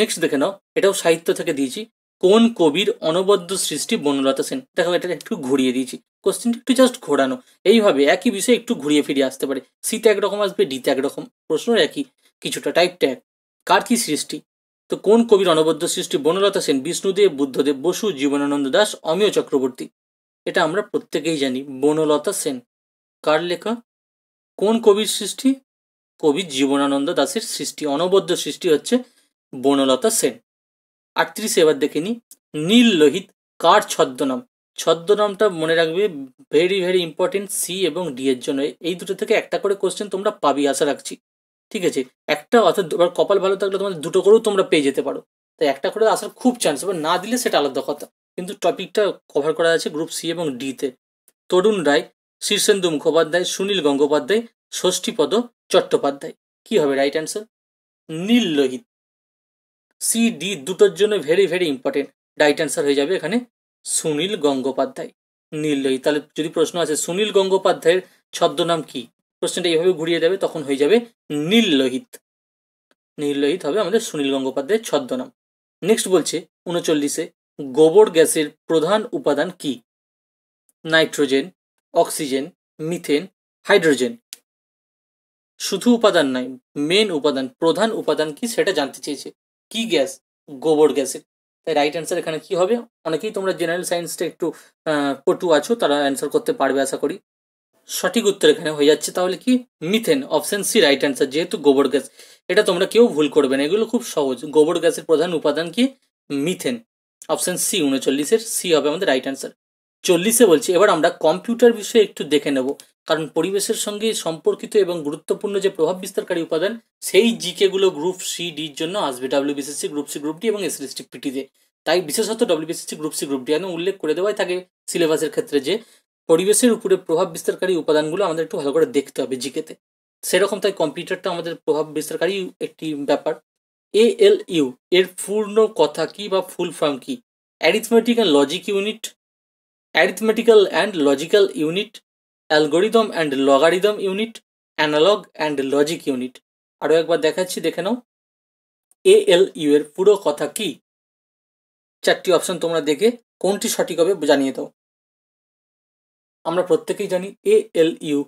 নেক্সট দেখে নাও এটাও সাহিত্য থেকে দিয়েছি কোন কবির অনবদ্য সৃষ্টি বনলতা সেন দেখো এটা একটু ঘুরিয়ে দিয়েছি কোশ্চেনটা একটু জাস্ট ঘোরানো এইভাবে একই বিষয়ে একটু ঘুরিয়ে ফিরিয়ে আসতে পারে সিতে একরকম আসবে ডিতে একরকম প্রশ্ন একই কিছুটা টাইপটা এক কার কী সৃষ্টি তো কোন কবির অনবদ্য সৃষ্টি বনলতা সেন বিষ্ণুদেব বুদ্ধদেব বসু জীবনানন্দ দাস অমিয় চক্রবর্তী এটা আমরা প্রত্যেকেই জানি বনলতা সেন কার লেখা কোন কবির সৃষ্টি কবি জীবনানন্দ দাসের সৃষ্টি অনবদ্য সৃষ্টি হচ্ছে বনলতা সেন আটত্রিশে এবার দেখে নি নীল লোহিত কার ছদ্মনাম ছদ্মনামটা মনে রাখবে ভেরি ভেরি ইম্পর্টেন্ট সি এবং ডি এর জন্য এই দুটো থেকে একটা করে কোশ্চেন তোমরা পাবি আশা রাখছি ঠিক আছে একটা অর্থাৎ এবার কপাল ভালো থাকলে তোমাদের দুটো করেও তোমরা পেয়ে যেতে পারো তাই একটা করে আসার খুব চান্স এবার না দিলে সেটা আলাদা কথা কিন্তু টপিকটা কভার করা আছে গ্রুপ সি এবং ডিতে তরুণ রায় শীর্ষেন্দু মুখোপাধ্যায় সুনীল গঙ্গোপাধ্যায় ষষ্ঠীপদ চট্টোপাধ্যায় কি হবে right answer Nil Lohit C D দুটোর জন্য very very important right answer হয়ে যাবে এখানে সুনীল গঙ্গোপাধ্যায় নীল তাহলে যদি প্রশ্ন আছে সুনীল গঙ্গোপাধ্যায়ের ছদ্মনাম কি প্রশ্নটা এইভাবে ঘুরিয়ে দেবে তখন হয়ে যাবে নীললোহিত লোহিত হবে আমাদের সুনীল গঙ্গোপাধ্যায়ের ছদ্মনাম নেক্সট বলছে উনচল্লিশে গোবর গ্যাসের প্রধান উপাদান কি নাইট্রোজেন অক্সিজেন মিথেন হাইড্রোজেন শুধু উপাদান নয় মেন উপাদান প্রধান উপাদান কি সেটা জানতে চেয়েছে কি গ্যাস গোবর গ্যাসের তাই রাইট অ্যান্সার এখানে কি হবে অনেকেই তোমরা জেনারেল সায়েন্সটা একটু পটু আছো তারা অ্যান্সার করতে পারবে আশা করি সঠিক উত্তর এখানে হয়ে যাচ্ছে তাহলে কি methane option C right answer যেহেতু গোবর গ্যাস এটা তোমরা কেউ ভুল করবে না এগুলো খুব সহজ গোবর গ্যাসের প্রধান উপাদান কি মিথেন অপশন সি উনচল্লিশের সি হবে আমাদের রাইট অ্যান্সার চল্লিশে বলছি এবার আমরা কম্পিউটার বিষয়ে একটু দেখে নেব কারণ পরিবেশের সঙ্গে সম্পর্কিত এবং গুরুত্বপূর্ণ যে প্রভাব বিস্তারকারী উপাদান সেই জিকেগুলো গ্রুপ সি ডির জন্য আসবে BCC group C group D এবং এসএলএসটি পিটিতে তাই বিশেষত BCC group C group D আমি উল্লেখ করে দেওয়াই থাকে সিলেবাসের ক্ষেত্রে যে পরিবেশের উপরে প্রভাব বিস্তারকারী উপাদানগুলো আমাদের একটু ভালো করে দেখতে হবে জিকেতে সেরকম তাই কম্পিউটারটা আমাদের প্রভাব বিস্তারকারী একটি ব্যাপার এ এল ইউ এর পূর্ণ কথা কি বা ফুল ফর্ম কি arithmetic and logic unit arithmetical and logical unit algorithm and logarithm unit analogue and logic unit আরও একবার দেখাচ্ছি দেখে নাও এ এল ইউ এর পুরো কথা কি চারটি অপশন তোমরা দেখে কোনটি সঠিক হবে জানিয়ে দাও আমরা প্রত্যেকেই জানি এ এল ইউ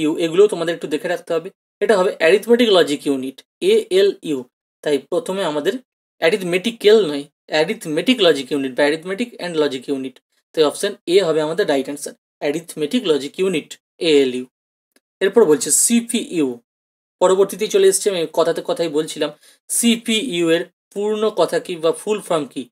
ইউ এগুলো তোমাদের একটু দেখে রাখতে হবে এটা হবে arithmetic logic unit A L U তাই প্রথমে আমাদের অ্যারিথমেটিক্যাল নয় অ্যারিথমেটিক লজিক ইউনিট বা অ্যারিথমেটিক অ্যান্ড লজিক ইউনিট তাই অপশান এ হবে আমাদের right answer arithmetic logic unit ALU এরপর বলছে সিপিইউ পরবর্তীতে চলে এসছে আমি কথাতে কথাই বলছিলাম সিপিইউ এর পূর্ণ কথা কি বা ফুল ফর্ম কি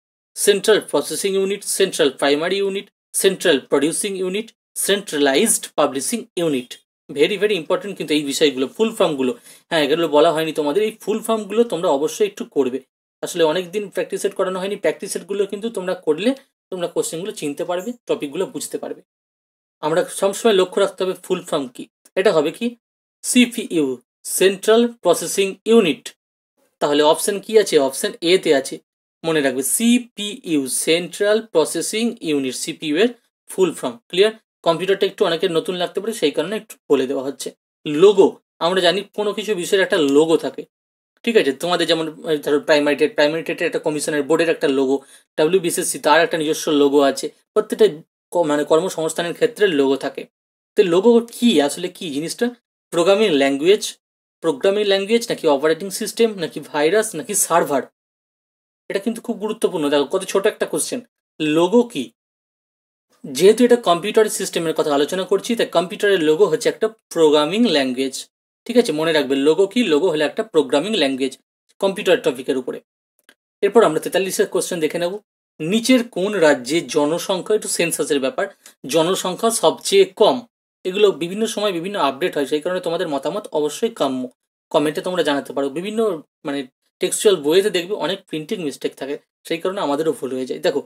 central processing unit central primary unit central producing unit centralised publishing unit very very important কিন্তু এই বিষয়গুলো ফুল ফর্মগুলো হ্যাঁ এগুলো বলা হয়নি তোমাদের এই ফুল ফর্মগুলো তোমরা অবশ্যই একটু করবে আসলে অনেক দিন প্র্যাকটিস সেট করানো হয়নি প্র্যাকটিস সেটগুলো কিন্তু তোমরা করলে তোমরা কোশ্চেনগুলো চিনতে পারবে টপিকগুলো বুঝতে পারবে আমরা সবসময় লক্ষ্য রাখতে হবে ফুল ফর্ম কি এটা হবে কি সিপিইউ সেন্ট্রাল প্রসেসিং ইউনিট তাহলে অপশান কি আছে অপশান এতে আছে মনে রাখবে CPU central processing unit CPU এর ফুল ফর্ম ক্লিয়ার কম্পিউটারটা একটু অনেকের নতুন লাগতে পারে সেই কারণে একটু বলে দেওয়া হচ্ছে লোগো আমরা জানি কোনো কিছু বিষয়ের একটা লোগো থাকে ঠিক আছে তোমাদের যেমন ধরো প্রাইমারি টেট প্রাইমারি টেটের একটা কমিশনের বোর্ডের একটা লোগো ডাব্লিউবিসিসি তার একটা নিজস্ব লোগো আছে প্রত্যেকটা মানে কর্মসংস্থানের ক্ষেত্রে লোগো থাকে তো লোগো কি আসলে কি জিনিসটা প্রোগ্রামিং ল্যাঙ্গুয়েজ প্রোগ্রামিং ল্যাঙ্গুয়েজ নাকি অপারেটিং সিস্টেম নাকি ভাইরাস নাকি সার্ভার এটা কিন্তু খুব গুরুত্বপূর্ণ দেখো কত ছোট একটা কোশ্চেন লোগো কি যেহেতু এটা কম্পিউটার সিস্টেমের কথা আলোচনা করছি তাই কম্পিউটারের লোগো হচ্ছে একটা প্রোগ্রামিং ল্যাঙ্গুয়েজ ঠিক আছে মনে রাখবে লোগো কি লোগো হলো একটা প্রোগ্রামিং ল্যাঙ্গুয়েজ কম্পিউটার টপিকের উপরে এরপর আমরা তেতাল্লিশের কোশ্চেন দেখে নেব নিচের কোন রাজ্যে জনসংখ্যা একটু সেন্সাসের ব্যাপার জনসংখ্যা সবচেয়ে কম এগুলো বিভিন্ন সময় বিভিন্ন আপডেট হয় সেই কারণে তোমাদের মতামত অবশ্যই কাম্য কমেন্টে তোমরা জানাতে পারো বিভিন্ন মানে টেক্সচুয়াল বইয়েতে দেখবে অনেক প্রিন্টিং মিস্টেক থাকে সেই কারণে আমাদেরও ভুল হয়ে যায় দেখো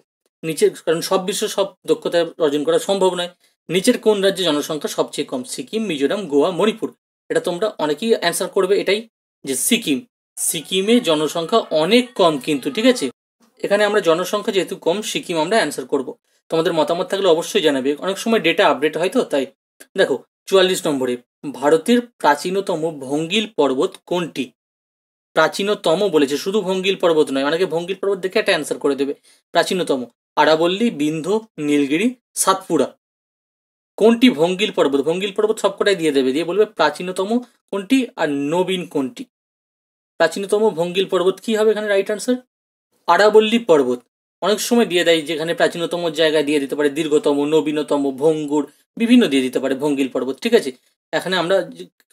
নিচের কারণ সব বিশ্ব সব দক্ষতা অর্জন করা সম্ভব নয় নিচের কোন রাজ্যে জনসংখ্যা সবচেয়ে কম সিকিম মিজোরাম গোয়া মণিপুর এটা তোমরা অনেকেই অ্যান্সার করবে এটাই যে সিকিম সিকিমে জনসংখ্যা অনেক কম কিন্তু ঠিক আছে এখানে আমরা জনসংখ্যা যেহেতু কম সিকিম আমরা অ্যান্সার করব তোমাদের মতামত থাকলে অবশ্যই জানাবে অনেক সময় ডেটা আপডেট হয় তো তাই দেখো চুয়াল্লিশ নম্বরে ভারতের প্রাচীনতম ভঙ্গিল পর্বত কোনটি প্রাচীনতম বলেছে শুধু ভঙ্গিল পর্বত নয় অনেকে ভঙ্গিল পর্বত দেখে একটা অ্যান্সার করে দেবে প্রাচীনতম আরাবল্লী বিন্ধ নীলগিরি সাতপুরা কোনটি ভঙ্গিল পর্বত ভঙ্গিল পর্বত সবকটাই দিয়ে দেবে দিয়ে বলবে প্রাচীনতম কোনটি আর নবীন কোনটি প্রাচীনতম ভঙ্গিল পর্বত কি হবে এখানে রাইট আনসার আরাবল্লী পর্বত অনেক সময় দিয়ে দেয় যেখানে প্রাচীনতম জায়গায় দিয়ে দিতে পারে দীর্ঘতম নবীনতম ভঙ্গুর বিভিন্ন দিয়ে দিতে পারে ভঙ্গিল পর্বত ঠিক আছে এখানে আমরা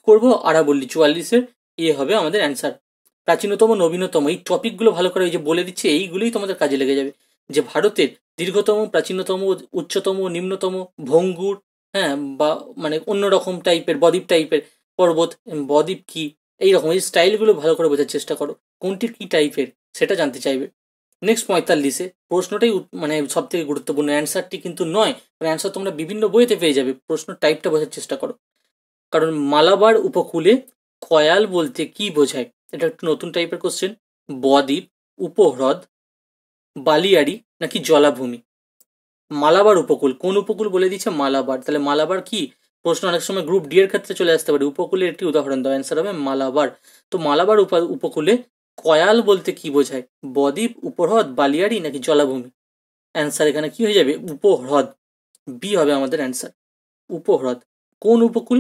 করব আরাবল্লী চুয়াল্লিশের ইয়ে হবে আমাদের অ্যান্সার প্রাচীনতম নবীনতম এই টপিকগুলো ভালো করে ওই যে বলে দিচ্ছে এইগুলোই তোমাদের কাজে লেগে যাবে যে ভারতের দীর্ঘতম প্রাচীনতম উচ্চতম নিম্নতম ভঙ্গুর হ্যাঁ বা মানে অন্যরকম টাইপের বদ্বীপ টাইপের পর্বত বদ্বীপ কী এইরকম এই স্টাইলগুলো ভালো করে বোঝার চেষ্টা করো কোনটি কী টাইপের সেটা জানতে চাইবে নেক্সট পঁয়তাল্লিশে প্রশ্নটাই মানে সব থেকে গুরুত্বপূর্ণ অ্যান্সারটি কিন্তু নয় কারণ অ্যান্সার তোমরা বিভিন্ন বইতে পেয়ে যাবে প্রশ্ন টাইপটা বোঝার চেষ্টা করো কারণ মালাবার উপকূলে খয়াল বলতে কি বোঝায় এটা একটু নতুন টাইপের কোশ্চেন বদ্বীপ উপহ্রদ বালিয়াড়ি নাকি জলাভূমি মালাবার উপকূল কোন উপকূল বলে দিচ্ছে মালাবার তাহলে মালাবার কি প্রশ্ন অনেক সময় গ্রুপ ডি এর ক্ষেত্রে চলে আসতে পারে উপকূলের একটি উদাহরণ দাও অ্যান্সার হবে মালাবার তো মালাবার উপকূলে কয়াল বলতে কি বোঝায় বদ্বীপ উপহ্রদ বালিয়াড়ি নাকি জলাভূমি অ্যান্সার এখানে কি হয়ে যাবে উপহ্রদ বি হবে আমাদের অ্যান্সার উপহ্রদ কোন উপকূল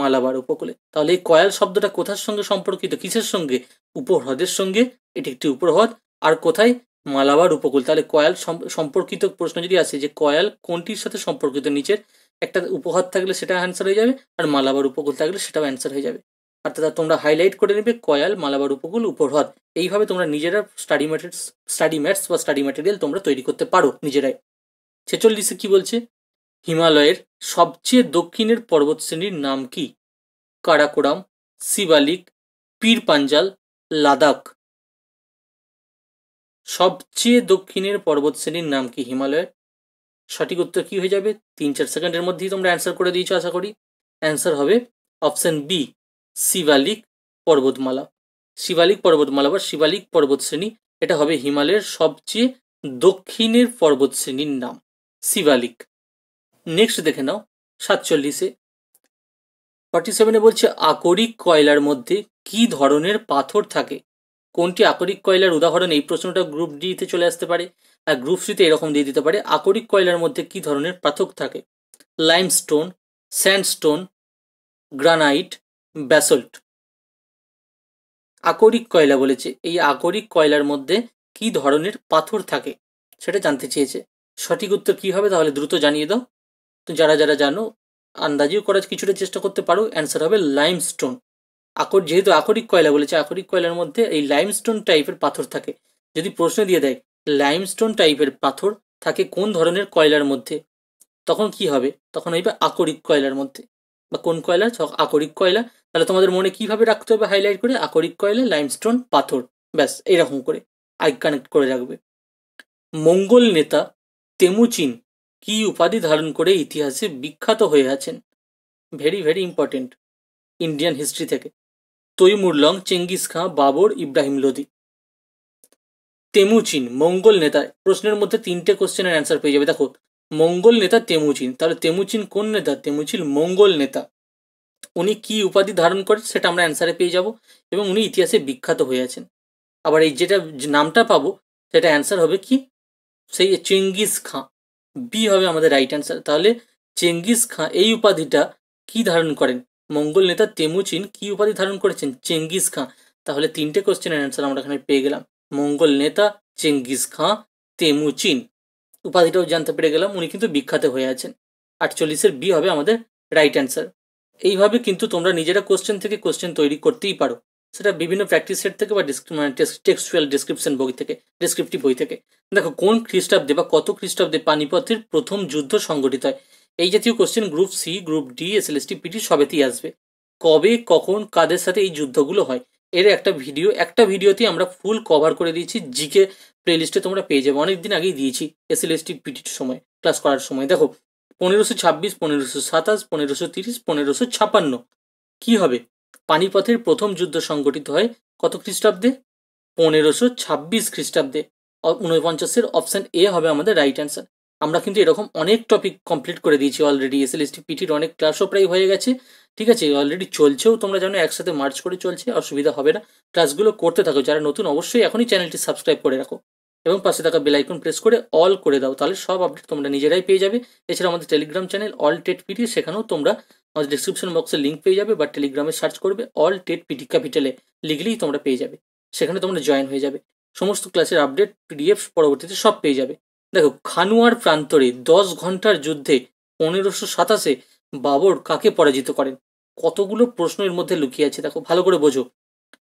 মালাবার উপকূলে তাহলে এই কয়াল শব্দটা কোথার সঙ্গে সম্পর্কিত কিসের সঙ্গে উপহ্রদের সঙ্গে এটি একটি উপহ্রদ আর কোথায় মালাবার উপকূল তাহলে কয়াল সম্পর্কিত প্রশ্ন যদি আসে যে কয়াল কোনটির সাথে সম্পর্কিত নিচের একটা উপহার থাকলে সেটা অ্যান্সার হয়ে যাবে আর মালাবার উপকূল থাকলে সেটাও অ্যান্সার হয়ে যাবে অর্থাৎ তোমরা হাইলাইট করে নেবে কয়াল মালাবার উপকূল উপহ্রদ এইভাবে তোমরা নিজেরা স্টাডি ম্যাটেরিয়াল স্টাডি ম্যাটস বা স্টাডি ম্যাটেরিয়াল তোমরা তৈরি করতে পারো নিজেরাই ছেচল্লিশে কি বলছে হিমালয়ের সবচেয়ে দক্ষিণের পর্বতশ্রেণীর নাম কি কারাকোরাম শিবালিক পীর পাঞ্জাল লাদাখ সবচেয়ে দক্ষিণের পর্বতশ্রেণীর নাম কি হিমালয়ের সঠিক উত্তর কি হয়ে যাবে তিন চার সেকেন্ডের মধ্যেই তোমরা অ্যান্সার করে দিয়েছো আশা করি অ্যান্সার হবে অপশন বি শিবালিক পর্বতমালা শিবালিক পর্বতমালা বা শিবালিক পর্বতশ্রেণী এটা হবে হিমালয়ের সবচেয়ে দক্ষিণের পর্বতশ্রেণীর নাম শিবালিক নেক্সট দেখে নাও সাতচল্লিশে ফর্টি সেভেনে বলছে আকরিক কয়লার মধ্যে কি ধরনের পাথর থাকে কোনটি আকরিক কয়লার উদাহরণ এই প্রশ্নটা গ্রুপ ডিতে চলে আসতে পারে আর গ্রুপ সিতে এরকম দিয়ে দিতে পারে আকরিক কয়লার মধ্যে কি ধরনের পাথর থাকে লাইমস্টোন স্যান্ডস্টোন গ্রানাইট ব্যাসল্ট আকরিক কয়লা বলেছে এই আকরিক কয়লার মধ্যে কি ধরনের পাথর থাকে সেটা জানতে চেয়েছে সঠিক উত্তর কী হবে তাহলে দ্রুত জানিয়ে দাও তো যারা যারা জানো আন্দাজেও করার কিছুটা চেষ্টা করতে পারো অ্যান্সার হবে লাইমস্টোন আকর যেহেতু আকরিক কয়লা বলেছে আকরিক কয়লার মধ্যে এই লাইমস্টোন টাইপের পাথর থাকে যদি প্রশ্ন দিয়ে দেয় লাইমস্টোন টাইপের পাথর থাকে কোন ধরনের কয়লার মধ্যে তখন কি হবে তখন হইবে আকরিক কয়লার মধ্যে বা কোন কয়লা আকরিক কয়লা তাহলে তোমাদের মনে কিভাবে রাখতে হবে হাইলাইট করে আকরিক কয়লা লাইমস্টোন পাথর ব্যাস এরকম করে আই কানেক্ট করে রাখবে মঙ্গল নেতা তেমুচিন কি উপাধি ধারণ করে ইতিহাসে বিখ্যাত হয়ে আছেন very very important Indian history থেকে Timurlang Chengiz Khan Babur Ibrahim Lodi Temujin Mongol নেতা প্রশ্নের মধ্যে তিনটে কোশ্চেনের অ্যান্সার পেয়ে যাবে দেখো মঙ্গল নেতা তেমুচিন তাহলে তেমুচিন কোন নেতা তেমুচিন মঙ্গল নেতা উনি কি উপাধি ধারণ করেন সেটা আমরা অ্যান্সারে পেয়ে যাব এবং উনি ইতিহাসে বিখ্যাত হয়ে আছেন আবার এই যেটা নামটা পাবো সেটা অ্যান্সার হবে কি সেই চেঙ্গিস খাঁ বি হবে আমাদের রাইট অ্যান্সার তাহলে চেঙ্গিস খাঁ এই উপাধিটা কি ধারণ করেন মঙ্গল নেতা তেমুচিন কি উপাধি ধারণ করেছেন চেঙ্গিস খাঁ তাহলে তিনটে কোশ্চেনের অ্যান্সার আমরা এখানে পেয়ে গেলাম মঙ্গল নেতা চেঙ্গিস খাঁ তেমুচিন উপাধিটাও জানতে পেরে গেলাম উনি কিন্তু বিখ্যাত হয়ে আছেন আটচল্লিশের বি হবে আমাদের রাইট অ্যান্সার এইভাবে কিন্তু তোমরা নিজেরা কোশ্চেন থেকে কোশ্চেন তৈরি করতেই পারো সেটা বিভিন্ন প্র্যাকটিস সেট থেকে বা টেক্সচুয়াল মানে ডিসক্রিপশন বই থেকে ডিসক্রিপটিভ বই থেকে দেখো কোন খ্রিস্টাব্দে বা কত খ্রিস্টাব্দে পানিপথের প্রথম যুদ্ধ সংগঠিত হয় এই জাতীয় question group C group D S L ST PT সবেতেই আসবে কবে কখন কাদের সাথে এই যুদ্ধগুলো হয় এর একটা ভিডিও একটা ভিডিওতেই আমরা ফুল কভার করে দিয়েছি জিকে প্লেলিস্টে তোমরা পেয়ে যাবে অনেক দিন আগেই দিয়েছি এল এসটি পিটির সময় ক্লাস করার সময় দেখো পনেরোশো ছাব্বিশ পনেরোশো সাতাশ পনেরোশো তিরিশ পনেরোশো ছাপান্ন কী হবে পানিপথের প্রথম যুদ্ধ সংগঠিত হয় কত খ্রিস্টাব্দে পনেরোশো ছাব্বিশ খ্রিস্টাব্দে উনপঞ্চাশের অপশান এ হবে আমাদের রাইট অ্যান্সার আমরা কিন্তু এরকম অনেক টপিক কমপ্লিট করে দিয়েছি অলরেডি এস এল এসটি পিটির অনেক ক্লাসও প্রায় হয়ে গেছে ঠিক আছে অলরেডি চলছেও তোমরা জানো একসাথে মার্চ করে চলছে অসুবিধা হবে না ক্লাসগুলো করতে থাকো যারা নতুন অবশ্যই এখনই চ্যানেলটি সাবস্ক্রাইব করে রাখো এবং পাশে থাকা বেলাইকন প্রেস করে অল করে দাও তাহলে সব আপডেট তোমরা নিজেরাই পেয়ে যাবে এছাড়া আমাদের Telegram channel all TET PT সেখানেও তোমরা আমাদের ডিসক্রিপশন বক্সে লিঙ্ক পেয়ে যাবে বা টেলিগ্রামে সার্চ করবে অল টেট পিটি ক্যাপিটালে লিখলেই তোমরা পেয়ে যাবে সেখানে তোমরা জয়েন হয়ে যাবে সমস্ত ক্লাসের আপডেট পিডিএফ পরবর্তীতে সব পেয়ে যাবে দেখো খানুয়ার প্রান্তরে দশ ঘন্টার যুদ্ধে পনেরোশো সাতাশে বাবর কাকে পরাজিত করেন কতগুলো প্রশ্নের মধ্যে লুকিয়ে আছে দেখো ভালো করে বোঝো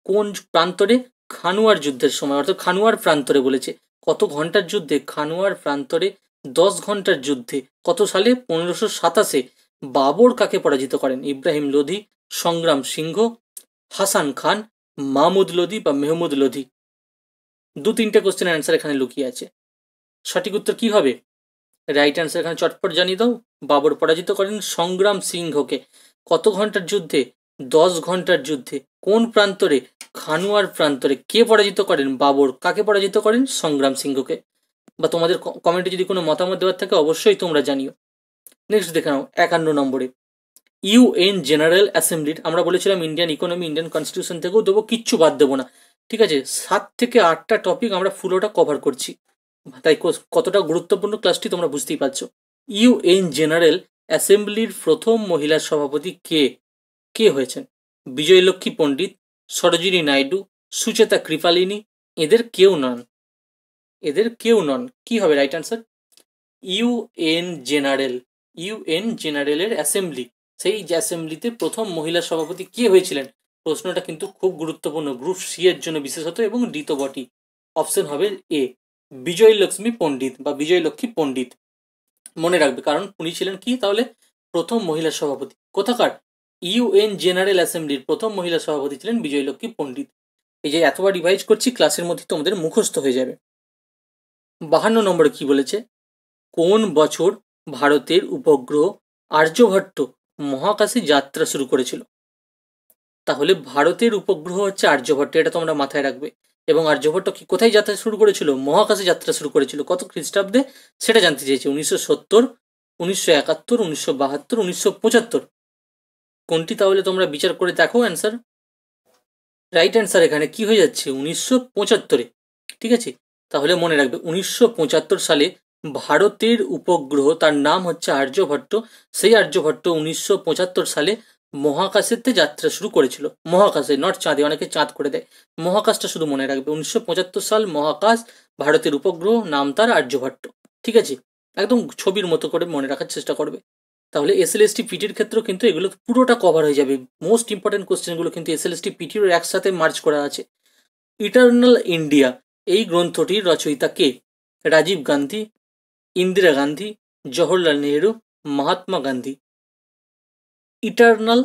কোন প্রান্তরে খানুয়ার যুদ্ধের সময় অর্থাৎ খানুয়ার প্রান্তরে বলেছে কত ঘন্টার যুদ্ধে খানুয়ার প্রান্তরে দশ ঘন্টার যুদ্ধে কত সালে পনেরোশো সাতাশে বাবর কাকে পরাজিত করেন ইব্রাহিম লোধি সংগ্রাম সিংহ হাসান খান মাহমুদ লোধি বা মেহমুদ লোধি দু তিনটে কোশ্চেনের অ্যান্সার এখানে লুকিয়ে আছে সঠিক উত্তর কি হবে রাইট অ্যান্সার এখানে চটপট জানিয়ে দাও বাবর পরাজিত করেন সংগ্রাম সিংহকে কত ঘন্টার যুদ্ধে দশ ঘন্টার যুদ্ধে কোন প্রান্তরে খানুয়ার প্রান্তরে কে পরাজিত করেন বাবর কাকে পরাজিত করেন সংগ্রাম সিংহকে বা তোমাদের কমেন্টে যদি কোনো মতামত দেওয়ার থাকে অবশ্যই তোমরা জানিও নেক্সট দেখে নাও একান্ন নম্বরে ইউএন জেনারেল অ্যাসেম্বলির আমরা বলেছিলাম ইন্ডিয়ান ইকোনমি ইন্ডিয়ান কনস্টিটিউশন থেকেও দেবো কিচ্ছু বাদ দেবো না ঠিক আছে সাত থেকে আটটা টপিক আমরা ফুলোটা কভার করছি তাই কতটা গুরুত্বপূর্ণ ক্লাসটি তোমরা বুঝতেই পারছো ইউএন জেনারেল অ্যাসেম্বলির প্রথম মহিলা সভাপতি কে কে হয়েছেন বিজয়লক্ষ্মী পণ্ডিত সরোজিনী নাইডু সুচেতা কৃপালিনী এদের কেউ নন এদের কেউ নন কি হবে রাইট আনসার ইউএন জেনারেল ইউএন জেনারেলের অ্যাসেম্বলি সেই অ্যাসেম্বলিতে প্রথম মহিলা সভাপতি কে হয়েছিলেন প্রশ্নটা কিন্তু খুব গুরুত্বপূর্ণ গ্রুপ সি এর জন্য বিশেষত এবং দ্বিতবটি বটি অপশন হবে এ বিজয় লক্ষ্মী পণ্ডিত বা বিজয়লক্ষ্মী পণ্ডিত মনে রাখবে কারণ উনি ছিলেন কি তাহলে প্রথম মহিলা সভাপতি কোথাকার ইউএন জেনারেল অ্যাসেম্বলির প্রথম মহিলা সভাপতি ছিলেন বিজয়লক্ষ্মী পণ্ডিত এই যে এতবার রিভাইজ করছি ক্লাসের মধ্যে তোমাদের মুখস্থ হয়ে যাবে বাহান্ন নম্বরে কি বলেছে কোন বছর ভারতের উপগ্রহ আর্যভট্ট মহাকাশে যাত্রা শুরু করেছিল তাহলে ভারতের উপগ্রহ হচ্ছে আর্যভট্ট এটা তোমরা মাথায় রাখবে এবং আর্যভট্ট কি কোথায় যাত্রা শুরু করেছিল মহাকাশে যাত্রা শুরু করেছিল কত খ্রিস্টাব্দে সেটা জানতে চেয়েছি উনিশশো সত্তর উনিশশো একাত্তর উনিশশো বাহাত্তর উনিশশো পঁচাত্তর কোনটি তাহলে তোমরা বিচার করে দেখো অ্যান্সার রাইট অ্যান্সার এখানে কি হয়ে যাচ্ছে উনিশশো পঁচাত্তরে ঠিক আছে তাহলে মনে রাখবে উনিশশো সালে ভারতের উপগ্রহ তার নাম হচ্ছে আর্যভট্ট সেই আর্যভট্ট উনিশশো সালে মহাকাশেতে যাত্রা শুরু করেছিল মহাকাশে নট চাঁদে অনেকে চাঁদ করে দেয় মহাকাশটা শুধু মনে রাখবে উনিশশো সাল মহাকাশ ভারতের উপগ্রহ নাম তার আর্যভট্ট ঠিক আছে একদম ছবির মতো করে মনে রাখার চেষ্টা করবে তাহলে টি পিটির ক্ষেত্রেও কিন্তু এগুলো পুরোটা কভার হয়ে যাবে মোস্ট ইম্পর্টেন্ট কোশ্চেনগুলো কিন্তু টি পিটিরও একসাথে মার্চ করা আছে ইটার্নাল ইন্ডিয়া এই গ্রন্থটির রচয়িতা কে রাজীব গান্ধী ইন্দিরা গান্ধী জওহরলাল নেহরু মহাত্মা গান্ধী ইটার্নাল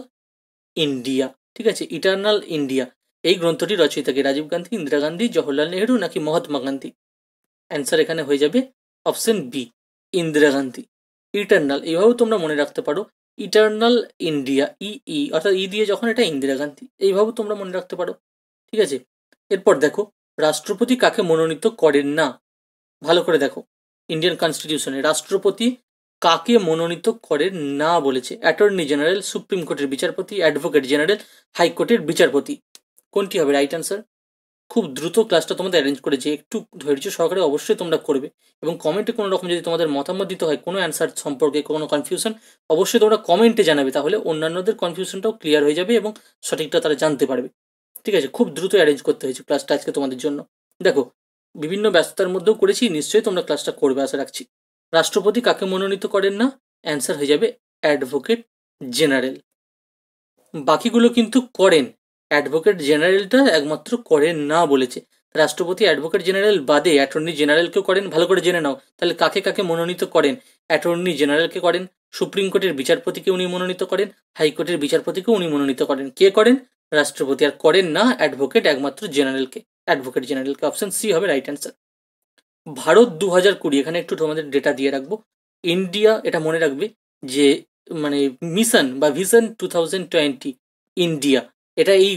ইন্ডিয়া ঠিক আছে ইটার্নাল ইন্ডিয়া এই গ্রন্থটি রচয়িতাকে রাজীব গান্ধী ইন্দিরা গান্ধী জওহরলাল নেহরু নাকি মহাত্মা গান্ধী অ্যান্সার এখানে হয়ে যাবে option B Indira Gandhi eternal এইভাবেও তোমরা মনে রাখতে পারো ইটার্নাল ইন্ডিয়া ই ই অর্থাৎ ই e দিয়ে যখন এটা ইন্দিরা গান্ধী এইভাবেও তোমরা মনে রাখতে পারো ঠিক আছে এরপর দেখো রাষ্ট্রপতি কাকে মনোনীত করেন না ভালো করে দেখো ইন্ডিয়ান কনস্টিটিউশনে রাষ্ট্রপতি কাকে মনোনীত করেন না বলেছে অ্যাটর্নি জেনারেল সুপ্রিম কোর্টের বিচারপতি অ্যাডভোকেট জেনারেল হাইকোর্টের বিচারপতি কোনটি হবে রাইট অ্যান্সার খুব দ্রুত ক্লাসটা তোমাদের অ্যারেঞ্জ যে একটু ধৈর্য সহকারে অবশ্যই তোমরা করবে এবং কমেন্টে কোনো রকম যদি তোমাদের মতামত দিতে হয় কোনো অ্যান্সার সম্পর্কে কোনো কনফিউশন অবশ্যই তোমরা কমেন্টে জানাবে তাহলে অন্যান্যদের কনফিউশনটাও ক্লিয়ার হয়ে যাবে এবং সঠিকটা তারা জানতে পারবে ঠিক আছে খুব দ্রুত অ্যারেঞ্জ করতে হয়েছে ক্লাসটা আজকে তোমাদের জন্য দেখো বিভিন্ন ব্যস্ততার মধ্যেও করেছি নিশ্চয়ই তোমরা ক্লাসটা করবে আশা রাখছি রাষ্ট্রপতি কাকে মনোনীত করেন না অ্যান্সার হয়ে যাবে অ্যাডভোকেট জেনারেল বাকিগুলো কিন্তু করেন অ্যাডভোকেট জেনারেলটা একমাত্র করেন না বলেছে রাষ্ট্রপতি অ্যাডভোকেট জেনারেল বাদে অ্যাটর্নি জেনারেলকেও করেন ভালো করে জেনে নাও তাহলে কাকে কাকে মনোনীত করেন অ্যাটর্নি জেনারেলকে করেন সুপ্রিম কোর্টের বিচারপতিকে উনি মনোনীত করেন হাইকোর্টের বিচারপতিকে উনি মনোনীত করেন কে করেন রাষ্ট্রপতি আর করেন না অ্যাডভোকেট একমাত্র জেনারেলকে অ্যাডভোকেট জেনারেলকে অপশন সি হবে রাইট অ্যান্সার ভারত দু হাজার কুড়ি এখানে একটু তোমাদের ডেটা দিয়ে রাখবো ইন্ডিয়া এটা মনে রাখবে যে মানে মিশন বা vision two thousand twenty India এটা এই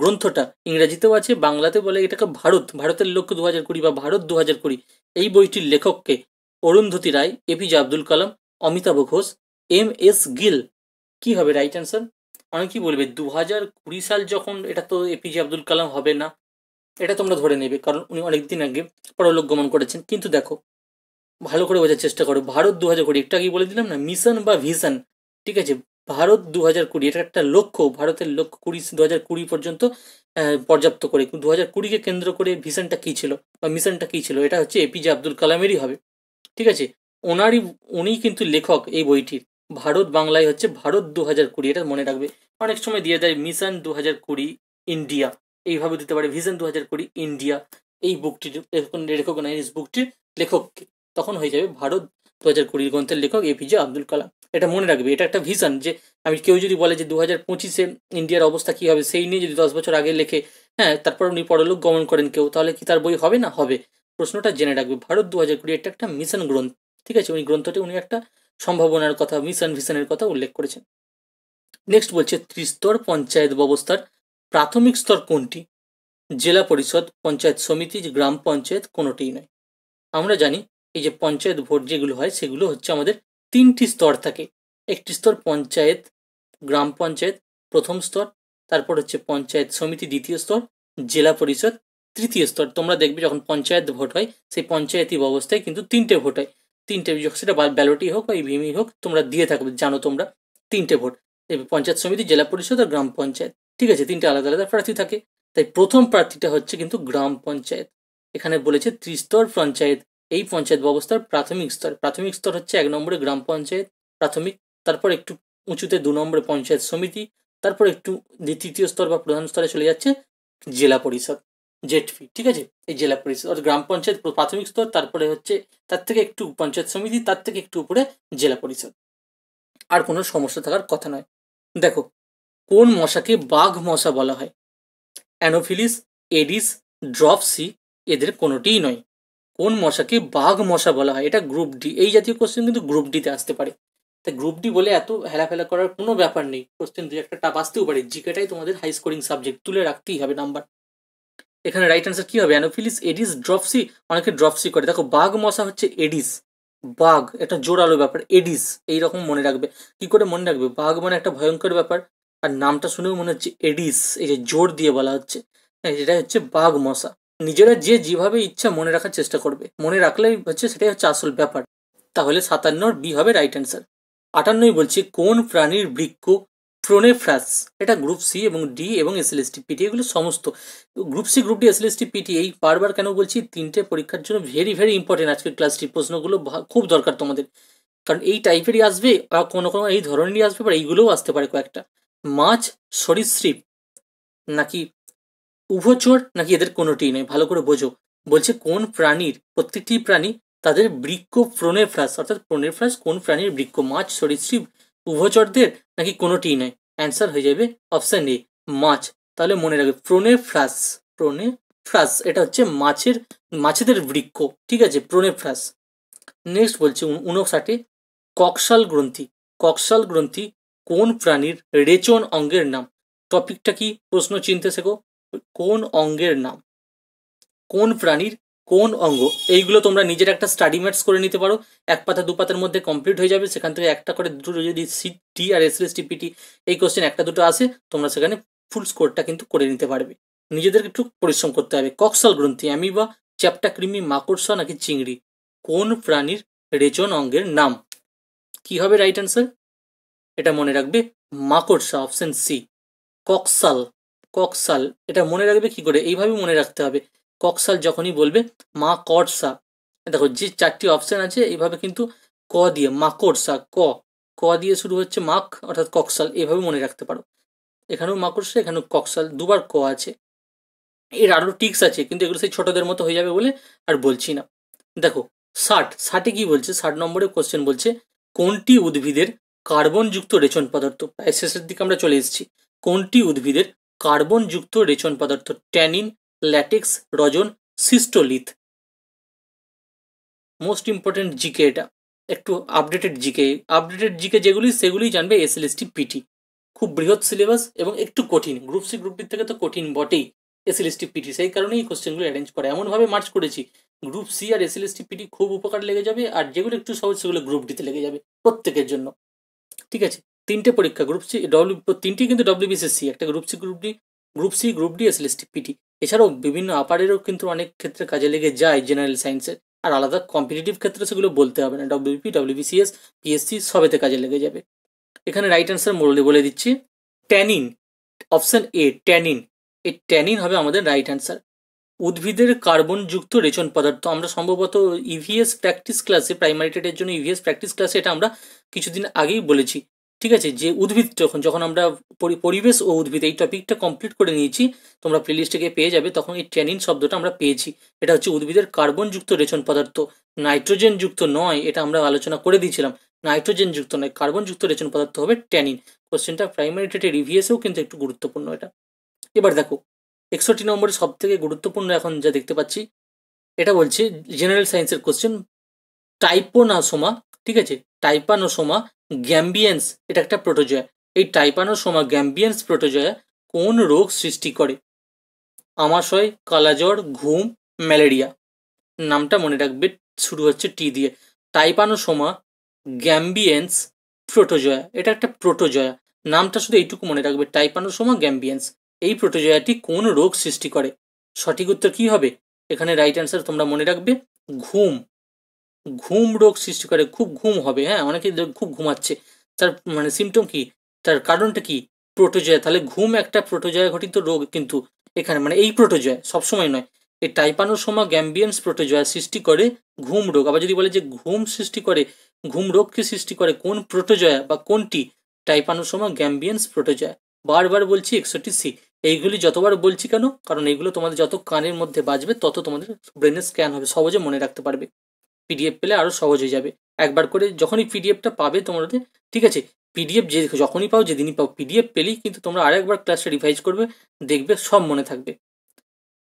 গ্রন্থটা ইংরেজিতেও আছে বাংলাতে বলে এটাকে ভারত ভারতের লক্ষ্য দু হাজার কুড়ি বা ভারত দু হাজার কুড়ি এই বইটির লেখককে অরুন্ধতী রায় এপিজে আব্দুল কালাম অমিতাভ ঘোষ এম এস গিল কি হবে রাইট অ্যান্সার অনেকেই বলবে দু হাজার কুড়ি সাল যখন এটা তো এপিজে আব্দুল কালাম হবে না এটা তোমরা ধরে নেবে কারণ উনি অনেকদিন আগে পরলোক গমন করেছেন কিন্তু দেখো ভালো করে বোঝার চেষ্টা করো ভারত দু হাজার কুড়ি একটা কি বলে দিলাম না মিশন বা ভিশন ঠিক আছে ভারত দু হাজার কুড়ি এটা একটা লক্ষ্য ভারতের লক্ষ্য কুড়ি দু হাজার কুড়ি পর্যন্ত পর্যাপ্ত করে দু হাজার কুড়িকে কেন্দ্র করে ভিশনটা কী ছিল বা মিশনটা কী ছিল এটা হচ্ছে এপিজে আব্দুল কালামেরই হবে ঠিক আছে ওনারই উনি কিন্তু লেখক এই বইটির ভারত বাংলায় হচ্ছে ভারত দু হাজার কুড়ি এটা মনে রাখবে অনেক সময় দিয়ে দেয় মিশন দু হাজার কুড়ি ইন্ডিয়া এইভাবে দিতে পারে ভিশন দু হাজার কুড়ি ইন্ডিয়া এই বুকটির রেকগনাইজ বুকটির লেখককে তখন হয়ে যাবে ভারত দু হাজার কুড়ির গ্রন্থের লেখক এপিজে আব্দুল কালাম এটা মনে রাখবে এটা একটা ভিশন যে আমি কেউ যদি বলে যে দু হাজার পঁচিশে ইন্ডিয়ার অবস্থা কী হবে সেই নিয়ে যদি দশ বছর আগে লেখে হ্যাঁ তারপর উনি পরলোক গমন করেন কেউ তাহলে কি তার বই হবে না হবে প্রশ্নটা জেনে রাখবে ভারত দু হাজার কুড়ি এটা একটা মিশন গ্রন্থ ঠিক আছে উনি গ্রন্থটি উনি একটা সম্ভাবনার কথা মিশন ভিশনের কথা উল্লেখ করেছেন নেক্সট বলছে ত্রিস্তর পঞ্চায়েত ব্যবস্থার প্রাথমিক স্তর কোনটি জেলা পরিষদ পঞ্চায়েত সমিতি গ্রাম পঞ্চায়েত কোনোটিই নয় আমরা জানি এই যে পঞ্চায়েত ভোট যেগুলো হয় সেগুলো হচ্ছে আমাদের তিনটি স্তর থাকে একটি স্তর পঞ্চায়েত গ্রাম পঞ্চায়েত প্রথম স্তর তারপর হচ্ছে পঞ্চায়েত সমিতি দ্বিতীয় স্তর জেলা পরিষদ তৃতীয় স্তর তোমরা দেখবে যখন পঞ্চায়েত ভোট হয় সেই পঞ্চায়েতই অবস্থায় কিন্তু তিনটে ভোট হয় তিনটে সেটা ব্যালটই হোক বা ইভিএমই হোক তোমরা দিয়ে থাকবে জানো তোমরা তিনটে ভোট পঞ্চায়েত সমিতি জেলা পরিষদ আর গ্রাম পঞ্চায়েত ঠিক আছে তিনটে আলাদা আলাদা প্রার্থী থাকে তাই প্রথম প্রার্থীটা হচ্ছে কিন্তু গ্রাম পঞ্চায়েত এখানে বলেছে ত্রিস্তর পঞ্চায়েত এই পঞ্চায়েত ব্যবস্থার প্রাথমিক স্তর প্রাথমিক স্তর হচ্ছে এক নম্বরে গ্রাম পঞ্চায়েত প্রাথমিক তারপর একটু উঁচুতে দু নম্বরে পঞ্চায়েত সমিতি তারপর একটু তৃতীয় স্তর বা প্রধান স্তরে চলে যাচ্ছে জেলা পরিষদ জেটফি ঠিক আছে এই জেলা পরিষদ অর্থাৎ গ্রাম পঞ্চায়েত প্রাথমিক স্তর তারপরে হচ্ছে তার থেকে একটু পঞ্চায়েত সমিতি তার থেকে একটু উপরে জেলা পরিষদ আর কোনো সমস্যা থাকার কথা নয় দেখো কোন মশাকে বাঘ মশা বলা হয় অ্যানোফিলিস এডিস ড্রপসি এদের কোনোটিই নয় কোন মশাকে বাঘ মশা বলা হয় এটা গ্রুপ ডি এই জাতীয় কোশ্চেন কিন্তু গ্রুপ ডিতে আসতে পারে তাই গ্রুপ ডি বলে এত হেলাফেলা করার কোনো ব্যাপার নেই কোশ্চেন দু একটা টাপ আসতেও পারে জিকেটাই তোমাদের হাই স্কোরিং সাবজেক্ট তুলে রাখতেই হবে নাম্বার এখানে রাইট অ্যান্সার কি হবে অ্যানোফিলিস এডিস ড্রপসি অনেকে ড্রপসি করে দেখো বাঘ মশা হচ্ছে এডিস বাঘ একটা জোরালো ব্যাপার এডিস এই রকম মনে রাখবে কি করে মনে রাখবে বাঘ মানে একটা ভয়ঙ্কর ব্যাপার আর নামটা শুনেও মনে হচ্ছে এডিস এই যে জোর দিয়ে বলা হচ্ছে হ্যাঁ, এটা হচ্ছে বাঘ মশা নিজেরা যে যেভাবে ইচ্ছা মনে রাখার চেষ্টা করবে মনে রাখলেই হচ্ছে সেটাই হচ্ছে আসল ব্যাপার তাহলে সাতান্নর বি হবে রাইট অ্যান্সার আটান্নই বলছি কোন প্রাণীর বৃক্ষ ফ্রাস এটা গ্রুপ সি এবং ডি এবং এসএলএসটি পিটি এগুলো সমস্ত group C group D SLST PT এই বারবার কেন বলছি তিনটে পরীক্ষার জন্য ভেরি ভেরি ইম্পর্টেন্ট আজকের ক্লাসটি প্রশ্নগুলো খুব দরকার তোমাদের কারণ এই টাইপেরই আসবে বা কোনো কোনো এই ধরনেরই আসবে বা এইগুলোও আসতে পারে কয়েকটা মাছ সরীসৃপ নাকি উভচর নাকি এদের কোনোটি নেই ভালো করে বোঝো বলছে কোন প্রাণীর প্রত্যেকটি প্রাণী তাদের বৃক্ষ প্রণের ফ্রাস অর্থাৎ প্রণের ফ্রাস কোন প্রাণীর বৃক্ষ মাছ সরীসৃপ উভচরদের নাকি কোনোটি নয় অ্যান্সার হয়ে যাবে অপশান এ মাছ তাহলে মনে রাখবে প্রণে ফ্রাস প্রণে ফ্রাস এটা হচ্ছে মাছের মাছেদের বৃক্ষ ঠিক আছে প্রণে ফ্রাস নেক্সট বলছে উনষাটে ককশাল গ্রন্থি ককশাল গ্রন্থি কোন প্রাণীর রেচন অঙ্গের নাম টপিকটা কি প্রশ্ন চিনতে শেখো কোন অঙ্গের নাম কোন প্রাণীর কোন অঙ্গ এইগুলো তোমরা নিজের একটা স্টাডি ম্যাটস করে নিতে পারো এক পাতা দু পাতার মধ্যে কমপ্লিট হয়ে যাবে সেখান থেকে একটা করে দুটো যদি C R S S TPT এই কোয়েশ্চেন একটা দুটো আসে তোমরা সেখানে ফুল স্কোরটা কিন্তু করে নিতে পারবে নিজেদেরকে একটু পরিশ্রম করতে হবে কক্সাল গ্রন্থি আমি বা চ্যাপটা কৃমি মাকড়সা নাকি চিংড়ি কোন প্রাণীর রেচন অঙ্গের নাম কি হবে রাইট অ্যান্সার এটা মনে রাখবে মাকড়সা অপশন সি কক্সাল কক্সাল এটা মনে রাখবে কি করে এইভাবে মনে রাখতে হবে কক্সাল যখনই বলবে মা কটসা দেখো যে চারটি অপশান আছে এইভাবে কিন্তু ক দিয়ে মাকড়সা ক ক দিয়ে শুরু হচ্ছে মাক অর্থাৎ কক্সাল এইভাবে মনে রাখতে পারো এখানেও মাকড়সা এখানেও কক্সাল দুবার ক আছে এর আরও টিক্স আছে কিন্তু এগুলো সেই ছোটদের মতো হয়ে যাবে বলে আর বলছি না দেখো ষাট ষাটে কি বলছে ষাট নম্বরে কোশ্চেন বলছে কোনটি উদ্ভিদের কার্বনযুক্ত রেচন পদার্থ প্রায় শেষের দিকে আমরা চলে এসেছি কোনটি উদ্ভিদের কার্বনযুক্ত রেচন পদার্থ ট্যানিন ল্যাটেক্স রজন সিস্টোলিথ মোস্ট ইম্পর্টেন্ট জিকে এটা একটু আপডেটেড জিকে আপডেটেড জিকে যেগুলি সেগুলি জানবে এসএলএসটি পিটি খুব বৃহৎ সিলেবাস এবং একটু কঠিন গ্রুপ সি গ্রুপ থেকে তো কঠিন বটেই এসএলএসটি পিটি সেই কারণেই কোশ্চেনগুলো অ্যারেঞ্জ করা এমনভাবে মার্চ করেছি গ্রুপ সি আর এসএলএসটি পিটি খুব উপকার লেগে যাবে আর যেগুলো একটু সহজ সেগুলো গ্রুপ ডিতে লেগে যাবে প্রত্যেকের জন্য ঠিক আছে তিনটে পরীক্ষা গ্রুপ সি ডব্লিউ তিনটি কিন্তু ডব্লিউবিসিসি একটা group C group D group C group D SLST PT এছাড়াও বিভিন্ন আপারেরও কিন্তু অনেক ক্ষেত্রে কাজে লেগে যায় জেনারেল সায়েন্সের আর আলাদা কম্পিটিটিভ ক্ষেত্রে সেগুলো বলতে হবে না ডব্লিউপি ডব্লিউবিসিএস পিএসসি সবেতে কাজে লেগে যাবে এখানে রাইট অ্যান্সার মোরলে বলে দিচ্ছি ট্যানিন অপশান এ ট্যানিন এই ট্যানিন হবে আমাদের রাইট অ্যান্সার উদ্ভিদের কার্বনযুক্ত রেচন পদার্থ আমরা সম্ভবত ইভিএস প্র্যাকটিস ক্লাসে প্রাইমারি টেটের জন্য ইভিএস প্র্যাকটিস ক্লাসে এটা আমরা কিছুদিন আগেই বলেছি ঠিক আছে যে উদ্ভিদ যখন যখন আমরা পরিবেশ ও উদ্ভিদ এই টপিকটা কমপ্লিট করে নিয়েছি তোমরা প্লেলিস্টে পেয়ে যাবে তখন এই ট্যানিন শব্দটা আমরা পেয়েছি এটা হচ্ছে উদ্ভিদের কার্বনযুক্ত রেচন পদার্থ নাইট্রোজেনযুক্ত নয় এটা আমরা আলোচনা করে দিয়েছিলাম নাইট্রোজেনযুক্ত নয় কার্বনযুক্ত রেচন পদার্থ হবে ট্যানিন কোশ্চেনটা প্রাইমারি ডেটে রিভিএসেও কিন্তু একটু গুরুত্বপূর্ণ এটা এবার দেখো একষট্টি নম্বরে সব থেকে গুরুত্বপূর্ণ এখন যা দেখতে পাচ্ছি এটা বলছি জেনারেল সায়েন্সের কোশ্চেন টাইপোনাসোমা ঠিক আছে টাইপানোসোমা গ্যাম্বিয়েন্স এটা একটা প্রোটোজয়া এই টাইপানোসোমা গ্যাম্বিয়েন্স প্রোটোজয়া কোন রোগ সৃষ্টি করে আমাশয় কালাজ্বর ঘুম ম্যালেরিয়া নামটা মনে রাখবে শুরু হচ্ছে টি দিয়ে টাইপানোসোমা গ্যাম্বিয়েন্স প্রোটোজয়া এটা একটা প্রোটোজয়া নামটা শুধু এইটুকু মনে রাখবে টাইপানোসোমা গ্যাম্বিয়েন্স এই প্রোটোজয়াটি কোন রোগ সৃষ্টি করে সঠিক উত্তর কী হবে এখানে রাইট অ্যান্সার তোমরা মনে রাখবে ঘুম ঘুম রোগ সৃষ্টি করে খুব ঘুম হবে হ্যাঁ অনেকে খুব ঘুমাচ্ছে তার মানে সিমটম কি তার কারণটা কি প্রোটোজয়া তাহলে ঘুম একটা প্রোটোজয়া ঘটিত রোগ কিন্তু এখানে মানে এই প্রোটোজয়া সবসময় নয় এই টাইপানোসোমা গ্যাম্বিয়ান্স প্রোটোজয়া সৃষ্টি করে ঘুম রোগ আবার যদি বলে যে ঘুম সৃষ্টি করে ঘুম রোগকে সৃষ্টি করে কোন প্রোটোজয়া বা কোনটি সময় গ্যাম্বিয়ান্স প্রোটোজয়া বারবার বলছি একষট্টি সি এইগুলি যতবার বলছি কেন কারণ এইগুলো তোমাদের যত কানের মধ্যে বাজবে তত তোমাদের ব্রেনের স্ক্যান হবে সহজে মনে রাখতে পারবে পিডিএফ পেলে আরও সহজ হয়ে যাবে একবার করে যখনই পিডিএফটা পাবে তোমাদের ঠিক আছে পিডিএফ যে যখনই পাও যেদিনই পাও পিডিএফ পেলেই কিন্তু তোমরা আরেকবার ক্লাসটা রিভাইজ করবে দেখবে সব মনে থাকবে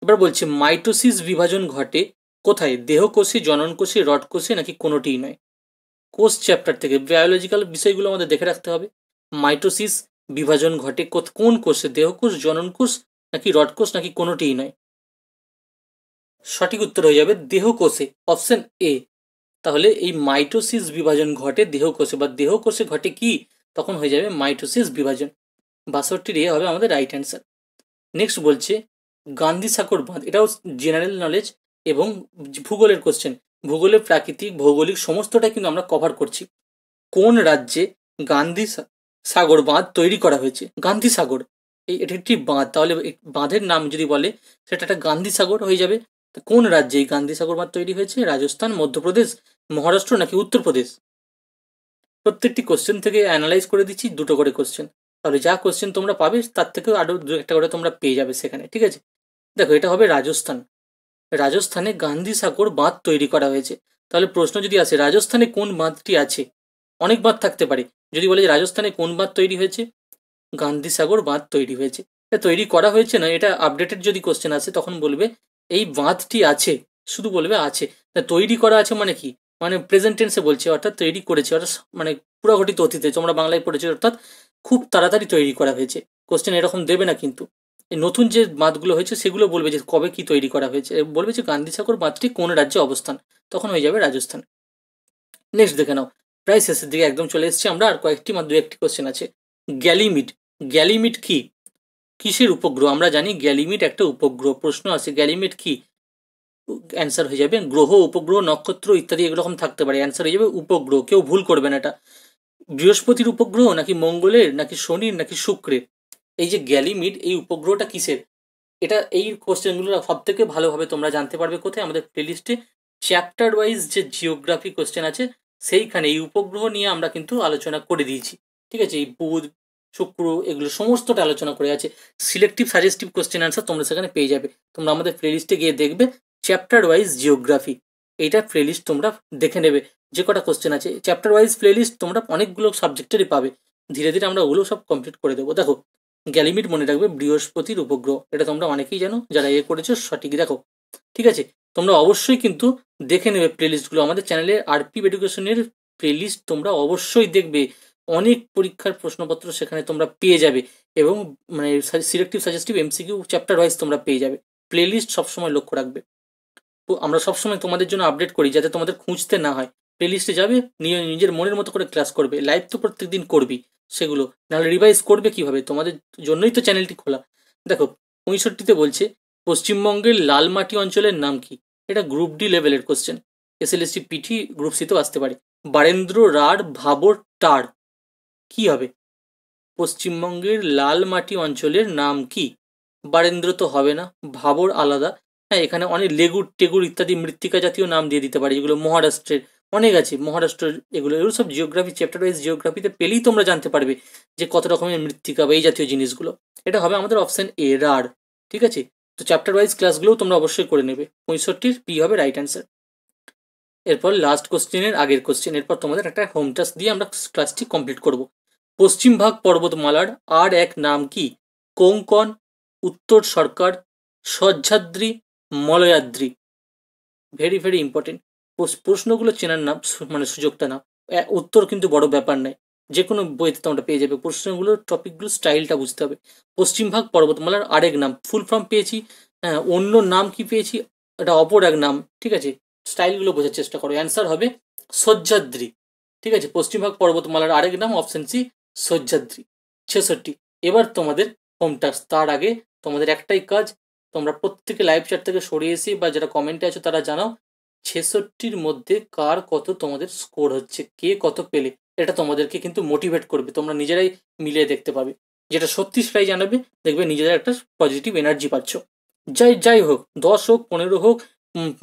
এবার বলছে মাইটোসিস বিভাজন ঘটে কোথায় দেহকোষে রড কোষে নাকি কোনোটিই নয় কোষ চ্যাপ্টার থেকে বায়োলজিক্যাল বিষয়গুলো আমাদের দেখে রাখতে হবে মাইটোসিস বিভাজন ঘটে কোন কোষে দেহকোষ কোষ নাকি রড কোষ নাকি কোনোটিই নয় সঠিক উত্তর হয়ে যাবে দেহ কোষে অপশন এ তাহলে এই মাইটোসিস বিভাজন ঘটে দেহকোষে বা দেহকোষে ঘটে কি তখন হয়ে যাবে মাইটোসিস বিভাজন বাষট্টির এ হবে আমাদের রাইট অ্যান্সার নেক্সট বলছে গান্ধী সাগর বাঁধ এটাও জেনারেল নলেজ এবং ভূগোলের কোশ্চেন ভূগোলের প্রাকৃতিক ভৌগোলিক সমস্তটা কিন্তু আমরা কভার করছি কোন রাজ্যে গান্ধী সাগর বাঁধ তৈরি করা হয়েছে গান্ধী সাগর এই এটি একটি বাঁধ তাহলে বাঁধের নাম যদি বলে সেটা একটা গান্ধী সাগর হয়ে যাবে কোন রাজ্যে এই গান্ধী সাগরমাথ তৈরি হয়েছে রাজস্থান মধ্যপ্রদেশ মহারাষ্ট্র নাকি উত্তরপ্রদেশ প্রত্যেকটি কোশ্চেন থেকে অ্যানালাইজ করে দিচ্ছি দুটো করে কোশ্চেন তাহলে যা কোশ্চেন তোমরা পাবে তার থেকেও আরও দু একটা করে তোমরা পেয়ে যাবে সেখানে ঠিক আছে দেখো এটা হবে রাজস্থান রাজস্থানে গান্ধী সাগর বাঁধ তৈরি করা হয়েছে তাহলে প্রশ্ন যদি আসে রাজস্থানে কোন বাঁধটি আছে অনেক বাঁধ থাকতে পারে যদি বলে যে রাজস্থানে কোন বাঁধ তৈরি হয়েছে গান্ধী সাগর বাঁধ তৈরি হয়েছে তৈরি করা হয়েছে না এটা আপডেটেড যদি কোশ্চেন আসে তখন বলবে এই বাঁধটি আছে শুধু বলবে আছে তা তৈরি করা আছে মানে কি মানে প্রেজেন্টেন্সে বলছে অর্থাৎ তৈরি করেছে অর্থাৎ মানে পুরো ঘটিত অতীতে তোমরা বাংলায় পড়েছো অর্থাৎ খুব তাড়াতাড়ি তৈরি করা হয়েছে কোশ্চেন এরকম দেবে না কিন্তু এই নতুন যে বাঁধগুলো হয়েছে সেগুলো বলবে যে কবে কি তৈরি করা হয়েছে বলবে যে গান্ধী সাগর বাঁধটি কোন রাজ্যে অবস্থান তখন হয়ে যাবে রাজস্থান নেক্সট দেখে নাও প্রায় শেষের দিকে একদম চলে এসেছি আমরা আর কয়েকটি মাত্র দু একটি কোশ্চেন আছে গ্যালিমিড গ্যালিমিড কি কিসের উপগ্রহ আমরা জানি গ্যালিমিট একটা উপগ্রহ প্রশ্ন আছে গ্যালিমিট কি অ্যান্সার হয়ে যাবে গ্রহ উপগ্রহ নক্ষত্র ইত্যাদি এরকম থাকতে পারে অ্যান্সার হয়ে যাবে উপগ্রহ কেউ ভুল করবেন এটা বৃহস্পতির উপগ্রহ নাকি মঙ্গলের নাকি শনির নাকি শুক্রের এই যে গ্যালিমিট এই উপগ্রহটা কিসের এটা এই কোশ্চেনগুলো সব থেকে ভালোভাবে তোমরা জানতে পারবে কোথায় আমাদের প্লেলিস্টে চ্যাপ্টার ওয়াইজ যে জিওগ্রাফি কোশ্চেন আছে সেইখানে এই উপগ্রহ নিয়ে আমরা কিন্তু আলোচনা করে দিয়েছি ঠিক আছে এই বুধ শুক্র এগুলো সমস্তটা আলোচনা করে আছে সিলেক্টিভ সাজেস্টিভ কোশ্চেন অ্যান্সার তোমরা সেখানে পেয়ে যাবে তোমরা আমাদের প্লেলিস্টে গিয়ে দেখবে চ্যাপ্টার ওয়াইজ জিওগ্রাফি এইটা প্লেলিস্ট তোমরা দেখে নেবে যে কটা কোশ্চেন আছে চ্যাপ্টার ওয়াইজ প্লেলিস্ট তোমরা অনেকগুলো সাবজেক্টেরই পাবে ধীরে ধীরে আমরা ওগুলো সব কমপ্লিট করে দেবো দেখো গ্যালিমিট মনে রাখবে বৃহস্পতির উপগ্রহ এটা তোমরা অনেকেই জানো যারা এ করেছো সঠিক দেখো ঠিক আছে তোমরা অবশ্যই কিন্তু দেখে নেবে প্লেলিস্টগুলো আমাদের চ্যানেলে আরপি এডুকেশনের প্লেলিস্ট তোমরা অবশ্যই দেখবে অনেক পরীক্ষার প্রশ্নপত্র সেখানে তোমরা পেয়ে যাবে এবং মানে selective suggestive MCQ chapter wise তোমরা পেয়ে যাবে প্লে লিস্ট সবসময় লক্ষ্য রাখবে আমরা সবসময় তোমাদের জন্য আপডেট করি যাতে তোমাদের খুঁজতে না হয় প্লে লিস্টে যাবে নিয়ে নিজের মনের মতো করে ক্লাস করবে লাইভ তো প্রত্যেকদিন করবি সেগুলো নাহলে রিভাইজ করবে কিভাবে তোমাদের জন্যই তো চ্যানেলটি খোলা দেখো পঁয়ষট্টিতে বলছে পশ্চিমবঙ্গের লালমাটি অঞ্চলের নাম কি এটা গ্রুপ ডি লেভেলের কোশ্চেন এসএলএসটি পিঠি গ্রুপ সিতেও আসতে পারে বারেন্দ্র রাড ভাবর টার কি হবে পশ্চিমবঙ্গের লাল মাটি অঞ্চলের নাম কি বারেন্দ্র তো হবে না ভাবর আলাদা হ্যাঁ এখানে অনেক লেগুর টেগুর ইত্যাদি মৃত্তিকা জাতীয় নাম দিয়ে দিতে পারি যেগুলো মহারাষ্ট্রের অনেক আছে মহারাষ্ট্রের এগুলো এগুলো সব জিওগ্রাফি চ্যাপ্টার ওয়াইজ জিওগ্রাফিতে পেলেই তোমরা জানতে পারবে যে কত রকমের মৃত্তিকা বা এই জাতীয় জিনিসগুলো এটা হবে আমাদের অপশান এ রার ঠিক আছে তো চ্যাপ্টার ওয়াইজ ক্লাসগুলোও তোমরা অবশ্যই করে নেবে পঁয়ষট্টির পি হবে রাইট অ্যান্সার এরপর লাস্ট কোশ্চেনের আগের কোশ্চেন এরপর তোমাদের একটা হোম টাস্ক দিয়ে আমরা ক্লাসটি কমপ্লিট করবো পশ্চিমভাগ পর্বতমালার আর এক নাম কি কোঙ্কন উত্তর সরকার Sahyadri Malayadri very very important প্রশ্নগুলো চেনার নাম মানে সুযোগটা না উত্তর কিন্তু বড় ব্যাপার নয় যে কোনো বইতে তোমরা পেয়ে যাবে প্রশ্নগুলোর টপিকগুলো স্টাইলটা বুঝতে হবে পশ্চিমভাগ পর্বতমালার আরেক নাম ফুল ফর্ম পেয়েছি হ্যাঁ অন্য নাম কি পেয়েছি এটা অপর এক নাম ঠিক আছে স্টাইলগুলো বোঝার চেষ্টা করো অ্যান্সার হবে সহ্যাদ্রি ঠিক আছে পশ্চিমভাগ পর্বতমালার আরেক নাম অপশন সি সহ্যাদ্রি ছেষট্টি এবার তোমাদের হোম টাস্ক তার আগে তোমাদের একটাই কাজ তোমরা প্রত্যেকে লাইভ চ্যাট থেকে সরে এসে বা যারা কমেন্টে আছো তারা জানাও ছেষট্টির মধ্যে কার কত তোমাদের স্কোর হচ্ছে কে কত পেলে এটা তোমাদেরকে কিন্তু মোটিভেট করবে তোমরা নিজেরাই মিলিয়ে দেখতে পাবে যেটা সত্যি সেটাই জানাবে দেখবে নিজেদের একটা পজিটিভ এনার্জি পাচ্ছ যাই যাই হোক দশ হোক পনেরো হোক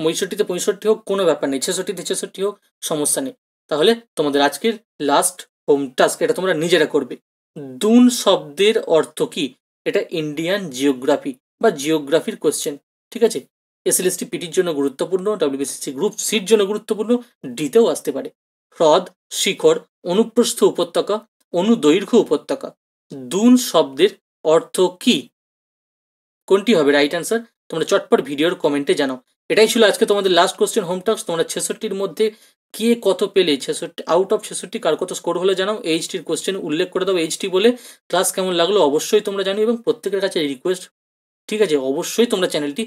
পঁয়ষট্টিতে পঁয়ষট্টি হোক কোনো ব্যাপার নেই ছেষট্টিতে ছেষট্টি হোক সমস্যা নেই তাহলে তোমাদের আজকের লাস্ট হোম টাস্ক এটা তোমরা নিজেরা করবে দুন শব্দের অর্থ কি এটা ইন্ডিয়ান জিওগ্রাফি বা জিওগ্রাফির কোয়েশ্চেন ঠিক আছে এসএলএসটি পিটির জন্য গুরুত্বপূর্ণ ডাব্লিউবিসিসি গ্রুপ সির জন্য গুরুত্বপূর্ণ ডিতেও আসতে পারে হ্রদ শিখর অনুপ্রস্থ উপত্যকা অনুদৈর্ঘ্য উপত্যকা দুন শব্দের অর্থ কি কোনটি হবে রাইট অ্যান্সার তোমরা চটপট ভিডিওর কমেন্টে জানাও এটাই ছিল আজকে তোমাদের লাস্ট কোশ্চেন হোম টাস্ক তোমরা ছেষট্টির মধ্যে কে কত পেলে ছেষট্টি আউট অফ ছেষট্টি কার কত স্কোর হলে জানাও এইচটির কোশ্চেন উল্লেখ করে দাও এইচটি বলে ক্লাস কেমন লাগলো অবশ্যই তোমরা জানো এবং প্রত্যেকের কাছে রিকোয়েস্ট ঠিক আছে অবশ্যই তোমরা চ্যানেলটি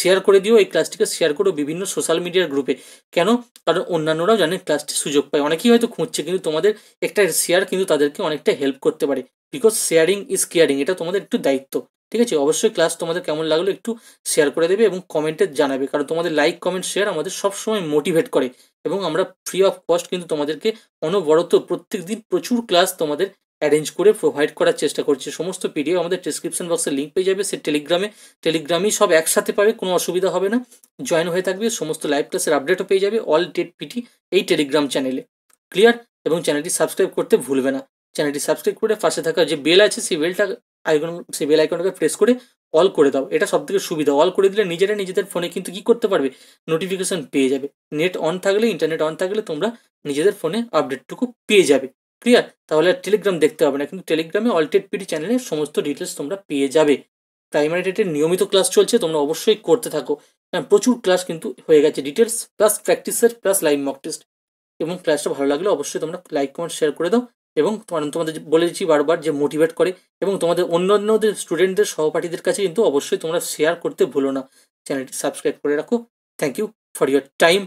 শেয়ার করে দিও এই ক্লাসটিকে শেয়ার করো বিভিন্ন সোশ্যাল মিডিয়ার গ্রুপে কেন কারণ অন্যান্যরাও জানে ক্লাসটি সুযোগ পায় অনেকেই হয়তো খুঁজছে কিন্তু তোমাদের একটা শেয়ার কিন্তু তাদেরকে অনেকটা হেল্প করতে পারে বিকজ শেয়ারিং ইজ কেয়ারিং এটা তোমাদের একটু দায়িত্ব ঠিক আছে অবশ্যই ক্লাস তোমাদের কেমন লাগলো একটু শেয়ার করে দেবে এবং কমেন্টে জানাবে কারণ তোমাদের লাইক কমেন্ট শেয়ার আমাদের সবসময় মোটিভেট করে এবং আমরা ফ্রি অফ কস্ট কিন্তু তোমাদেরকে অনবরত প্রত্যেক দিন প্রচুর ক্লাস তোমাদের অ্যারেঞ্জ করে প্রোভাইড করার চেষ্টা করছি সমস্ত পিডিও আমাদের ডিসক্রিপশন বক্সে লিঙ্ক পেয়ে যাবে সে টেলিগ্রামে টেলিগ্রামেই সব একসাথে পাবে কোনো অসুবিধা হবে না জয়েন হয়ে থাকবে সমস্ত লাইভ ক্লাসের আপডেটও পেয়ে যাবে অল ডেট পিটি এই টেলিগ্রাম চ্যানেলে ক্লিয়ার এবং চ্যানেলটি সাবস্ক্রাইব করতে ভুলবে না চ্যানেলটি সাবস্ক্রাইব করে পাশে থাকা যে বেল আছে সেই বেলটা আইকন সেই বেল আইকনটাকে প্রেস করে অল করে দাও এটা সব থেকে সুবিধা অল করে দিলে নিজেরা নিজেদের ফোনে কিন্তু কি করতে পারবে নোটিফিকেশন পেয়ে যাবে নেট অন থাকলে ইন্টারনেট অন থাকলে তোমরা নিজেদের ফোনে আপডেটটুকু পেয়ে যাবে ক্লিয়ার তাহলে আর টেলিগ্রাম দেখতে হবে না কিন্তু টেলিগ্রামে অলটেড পিডি চ্যানেলে সমস্ত ডিটেলস তোমরা পেয়ে যাবে প্রাইমারি ডেটের নিয়মিত ক্লাস চলছে তোমরা অবশ্যই করতে থাকো কারণ হ্যাঁ, প্রচুর ক্লাস কিন্তু হয়ে গেছে ডিটেলস প্লাস প্র্যাকটিসের প্লাস লাইভ মক টেস্ট এবং ক্লাসটা ভালো লাগলে অবশ্যই তোমরা লাইক কমেন্ট শেয়ার করে দাও এবং তোমাদের বলেছি বারবার যে মোটিভেট করে এবং তোমাদের অন্যান্যদের স্টুডেন্টদের সহপাঠীদের কাছে কিন্তু অবশ্যই তোমরা শেয়ার করতে ভুলো না চ্যানেলটি সাবস্ক্রাইব করে রাখো thank you for your time